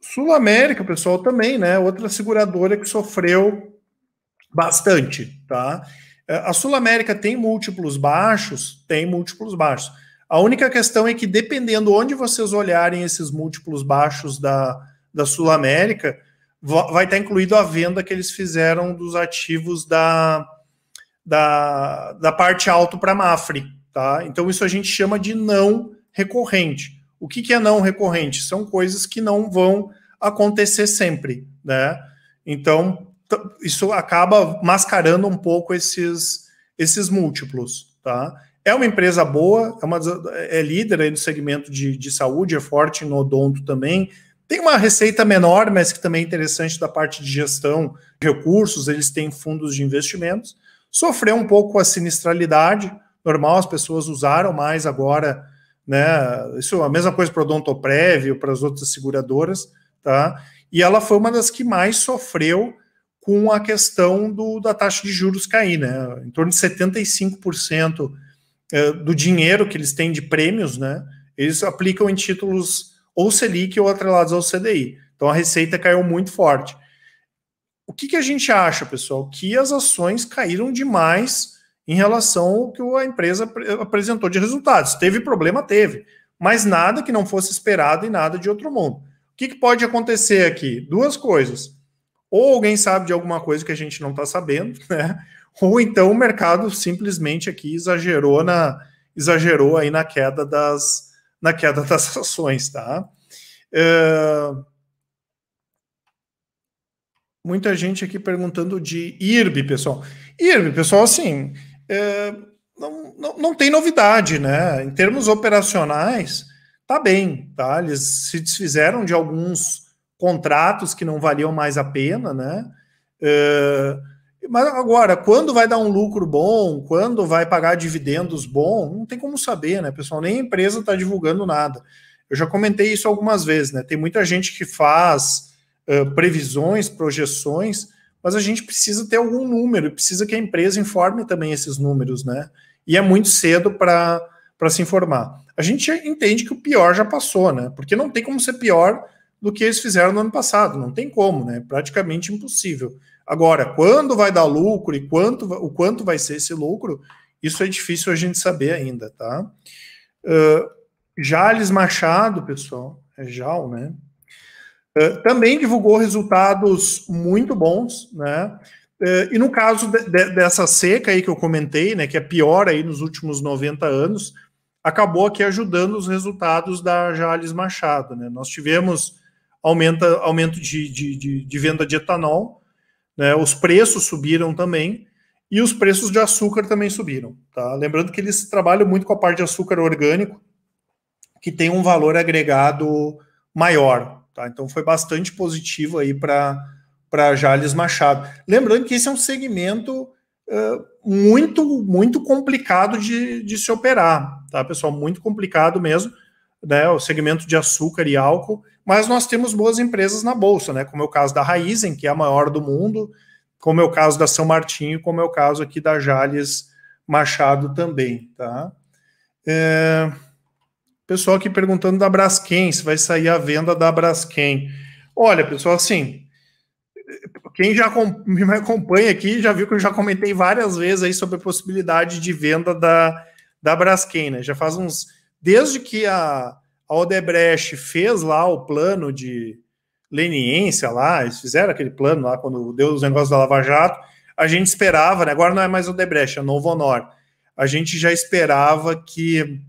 Sul América, pessoal, também, né? Outra seguradora que sofreu bastante, tá? É, a Sul América tem múltiplos baixos, tem múltiplos baixos. A única questão é que, dependendo onde vocês olharem esses múltiplos baixos da, da Sul América, vai estar incluído a venda que eles fizeram dos ativos da, da, da parte alto para Mafre. Tá? Então, isso a gente chama de não recorrente. O que, que é não recorrente? São coisas que não vão acontecer sempre. Né? Então, isso acaba mascarando um pouco esses, esses múltiplos. Tá? É uma empresa boa, é, uma, é líder aí no segmento de, de saúde, é forte no odonto também. Tem uma receita menor, mas que também é interessante da parte de gestão de recursos, eles têm fundos de investimentos. Sofreu um pouco a sinistralidade, normal, as pessoas usaram mais agora, né? Isso é a mesma coisa para o Odontoprev, para as outras seguradoras, tá? E ela foi uma das que mais sofreu com a questão do, da taxa de juros cair, né? Em torno de 75% é, do dinheiro que eles têm de prêmios, né? Eles aplicam em títulos ou Selic ou atrelados ao CDI. Então a receita caiu muito forte o que, que a gente acha, pessoal? Que as ações caíram demais em relação ao que a empresa apresentou de resultados. Teve problema? Teve. Mas nada que não fosse esperado e nada de outro mundo. O que, que pode acontecer aqui? Duas coisas. Ou alguém sabe de alguma coisa que a gente não está sabendo, né? Ou então o mercado simplesmente aqui exagerou na exagerou aí na queda das na queda das ações, tá? Uh, muita gente aqui perguntando de IRB, pessoal. IRB, pessoal, assim, é, não, não, não tem novidade, né? Em termos operacionais, tá bem, tá? Eles se desfizeram de alguns contratos que não valiam mais a pena, né? É, mas agora, quando vai dar um lucro bom, quando vai pagar dividendos bom, não tem como saber, né, pessoal? Nem a empresa está divulgando nada. Eu já comentei isso algumas vezes, né? Tem muita gente que faz previsões, projeções, mas a gente precisa ter algum número, precisa que a empresa informe também esses números, né? E é muito cedo para se informar. A gente entende que o pior já passou, né? Porque não tem como ser pior do que eles fizeram no ano passado, não tem como, né? Praticamente impossível. Agora, quando vai dar lucro e quanto, o quanto vai ser esse lucro, isso é difícil a gente saber ainda, tá? Uh, Jales Machado, pessoal, é Jal, né? Eh, também divulgou resultados muito bons, né? Uh, e no caso de, de, dessa seca aí que eu comentei, né, que é pior aí nos últimos 90 anos, acabou aqui ajudando os resultados da Jales Machado, né? Nós tivemos aumenta, aumento de, de, de venda de etanol, né? Os preços subiram também e os preços de açúcar também subiram, tá? Lembrando que eles trabalham muito com a parte de açúcar orgânico, que tem um valor agregado maior, Tá? Então foi bastante positivo aí para Jales Machado. Lembrando que esse é um segmento uh, muito, muito complicado de, de se operar, tá, pessoal? Muito complicado mesmo, né? O segmento de açúcar e álcool, mas nós temos boas empresas na Bolsa, né? Como é o caso da Raizen, que é a maior do mundo, como é o caso da São Martinho, como é o caso aqui da Jales Machado também, tá? É... Pessoal aqui perguntando da Braskem, se vai sair a venda da Braskem. Olha, pessoal, assim, quem já me acompanha aqui já viu que eu já comentei várias vezes aí sobre a possibilidade de venda da, da Braskem, né? Já faz uns. Desde que a, a Odebrecht fez lá o plano de leniência lá, eles fizeram aquele plano lá quando deu os negócios da Lava Jato, a gente esperava, né? Agora não é mais Odebrecht, é Novo Honor. A gente já esperava que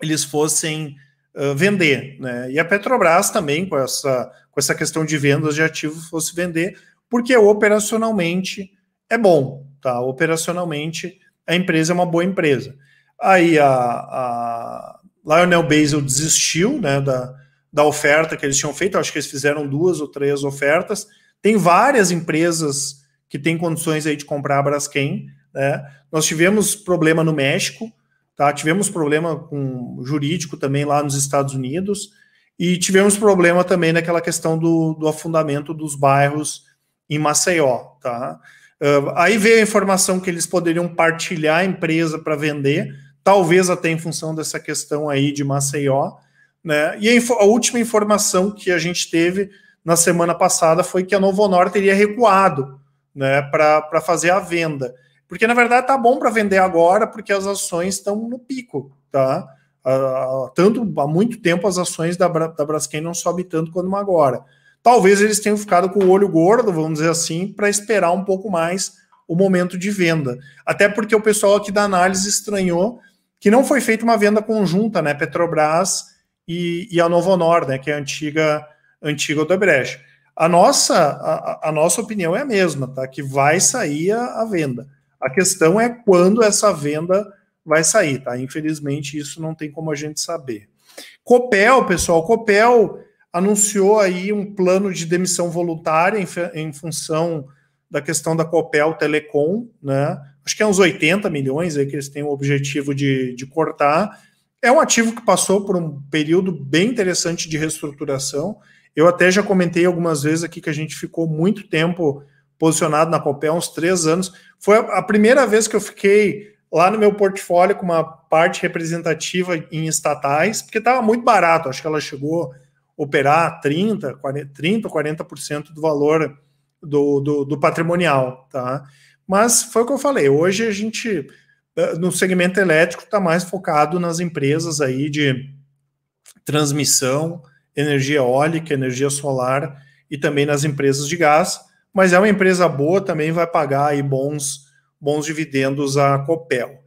eles fossem uh, vender, né? E a Petrobras também com essa com essa questão de vendas de ativos fosse vender, porque operacionalmente é bom, tá? Operacionalmente a empresa é uma boa empresa. Aí a, a Lionel Basil desistiu, né, da, da oferta que eles tinham feito. acho que eles fizeram duas ou três ofertas. Tem várias empresas que têm condições aí de comprar a Braskem. Né? Nós tivemos problema no México, Tá? Tivemos problema com jurídico também lá nos Estados Unidos e tivemos problema também naquela questão do, do afundamento dos bairros em Maceió. Tá? Uh, aí veio a informação que eles poderiam partilhar a empresa para vender, talvez até em função dessa questão aí de Maceió. Né? E a, a, última informação que a gente teve na semana passada foi que a Novo Honor teria recuado né, para fazer a venda. Porque, na verdade, tá bom para vender agora, porque as ações estão no pico, tá? Uh, tanto há muito tempo as ações da, da Braskem não sobem tanto quanto agora. Talvez eles tenham ficado com o olho gordo, vamos dizer assim, para esperar um pouco mais o momento de venda. Até porque o pessoal aqui da análise estranhou que não foi feita uma venda conjunta, né? Petrobras e, e a Novonor, né? Que é a antiga, antiga Odebrecht. A nossa, a, a, nossa opinião é a mesma, tá? Que vai sair a, a venda. A questão é quando essa venda vai sair, tá? Infelizmente, isso não tem como a gente saber. Copel, pessoal, Copel anunciou aí um plano de demissão voluntária em, em função da questão da Copel Telecom, né? Acho que é uns 80 milhões aí que eles têm o objetivo de, de cortar. É um ativo que passou por um período bem interessante de reestruturação. Eu até já comentei algumas vezes aqui que a gente ficou muito tempo posicionado na papel há uns três anos. Foi a primeira vez que eu fiquei lá no meu portfólio com uma parte representativa em estatais, porque estava muito barato. Acho que ela chegou a operar 30, 40, 30 40% do valor do, do, do, patrimonial. Tá? Mas foi o que eu falei. Hoje a gente, eh, no segmento elétrico, está mais focado nas empresas aí de transmissão, energia eólica, energia solar e também nas empresas de gás mas é uma empresa boa, também vai pagar aí bons, bons dividendos à Copel.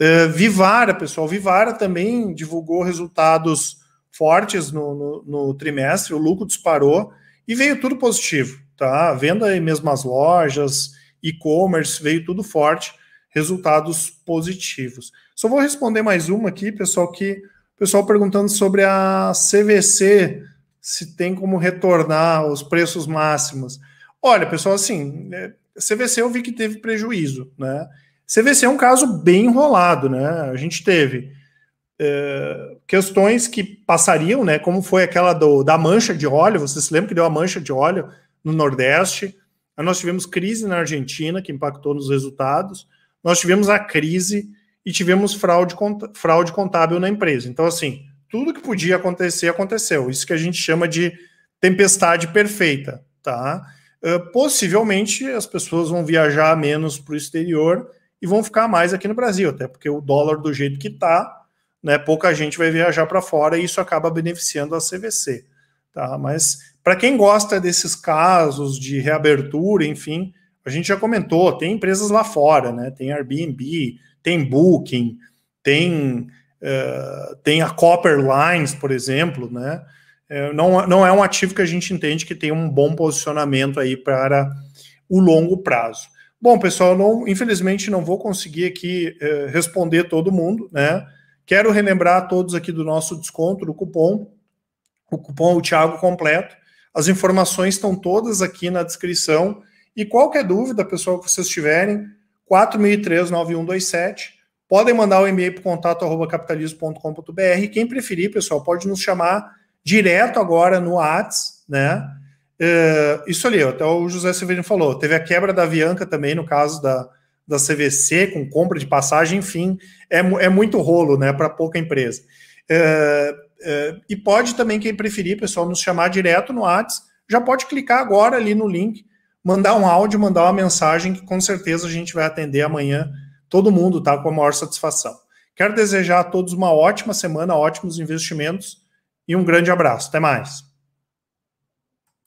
Uh, Vivara, pessoal, Vivara também divulgou resultados fortes no, no, no, trimestre, o lucro disparou e veio tudo positivo, tá? Venda em mesmas lojas, e-commerce, veio tudo forte, resultados positivos. Só vou responder mais uma aqui, pessoal, que pessoal perguntando sobre a CVC, se tem como retornar os preços máximos. Olha, pessoal, assim, CVC é, eu vi que teve prejuízo, né? CVC é um caso bem enrolado, né? A gente teve é, questões que passariam, né? Como foi aquela do, da mancha de óleo, você se lembra que deu a mancha de óleo no Nordeste? Aí nós tivemos crise na Argentina, que impactou nos resultados. Nós tivemos a crise e tivemos fraude, fraude contábil na empresa. Então, assim, tudo que podia acontecer, aconteceu. Isso que a gente chama de tempestade perfeita, tá? Ah, possivelmente as pessoas vão viajar menos para o exterior e vão ficar mais aqui no Brasil, até porque o dólar do jeito que está, né, pouca gente vai viajar para fora e isso acaba beneficiando a CVC. Tá? Mas para quem gosta desses casos de reabertura, enfim, a gente já comentou, tem empresas lá fora, né? Tem Airbnb, tem Booking, tem, uh, tem a Copper Lines, por exemplo, né? É, não, não é um ativo que a gente entende que tem um bom posicionamento aí para o longo prazo. Bom, pessoal, não, infelizmente não vou conseguir aqui é, responder todo mundo, né? Quero relembrar a todos aqui do nosso desconto, do cupom. O cupom o Thiago Completo. As informações estão todas aqui na descrição. E qualquer dúvida, pessoal, que vocês tiverem, 4003-9127, podem mandar o um e-mail para contato capitalismo.com.br. Quem preferir, pessoal, pode nos chamar direto agora no ATS, né? Uh, isso ali, até o José Severino falou. Teve a quebra da Avianca também, no caso da, da CVC, com compra de passagem, enfim, é, é muito rolo, né, para pouca empresa. Uh, uh, e pode também, quem preferir, pessoal, nos chamar direto no ATS, já pode clicar agora ali no link, mandar um áudio, mandar uma mensagem, que com certeza a gente vai atender amanhã todo mundo, tá, com a maior satisfação. Quero desejar a todos uma ótima semana, ótimos investimentos e um grande abraço. Até mais.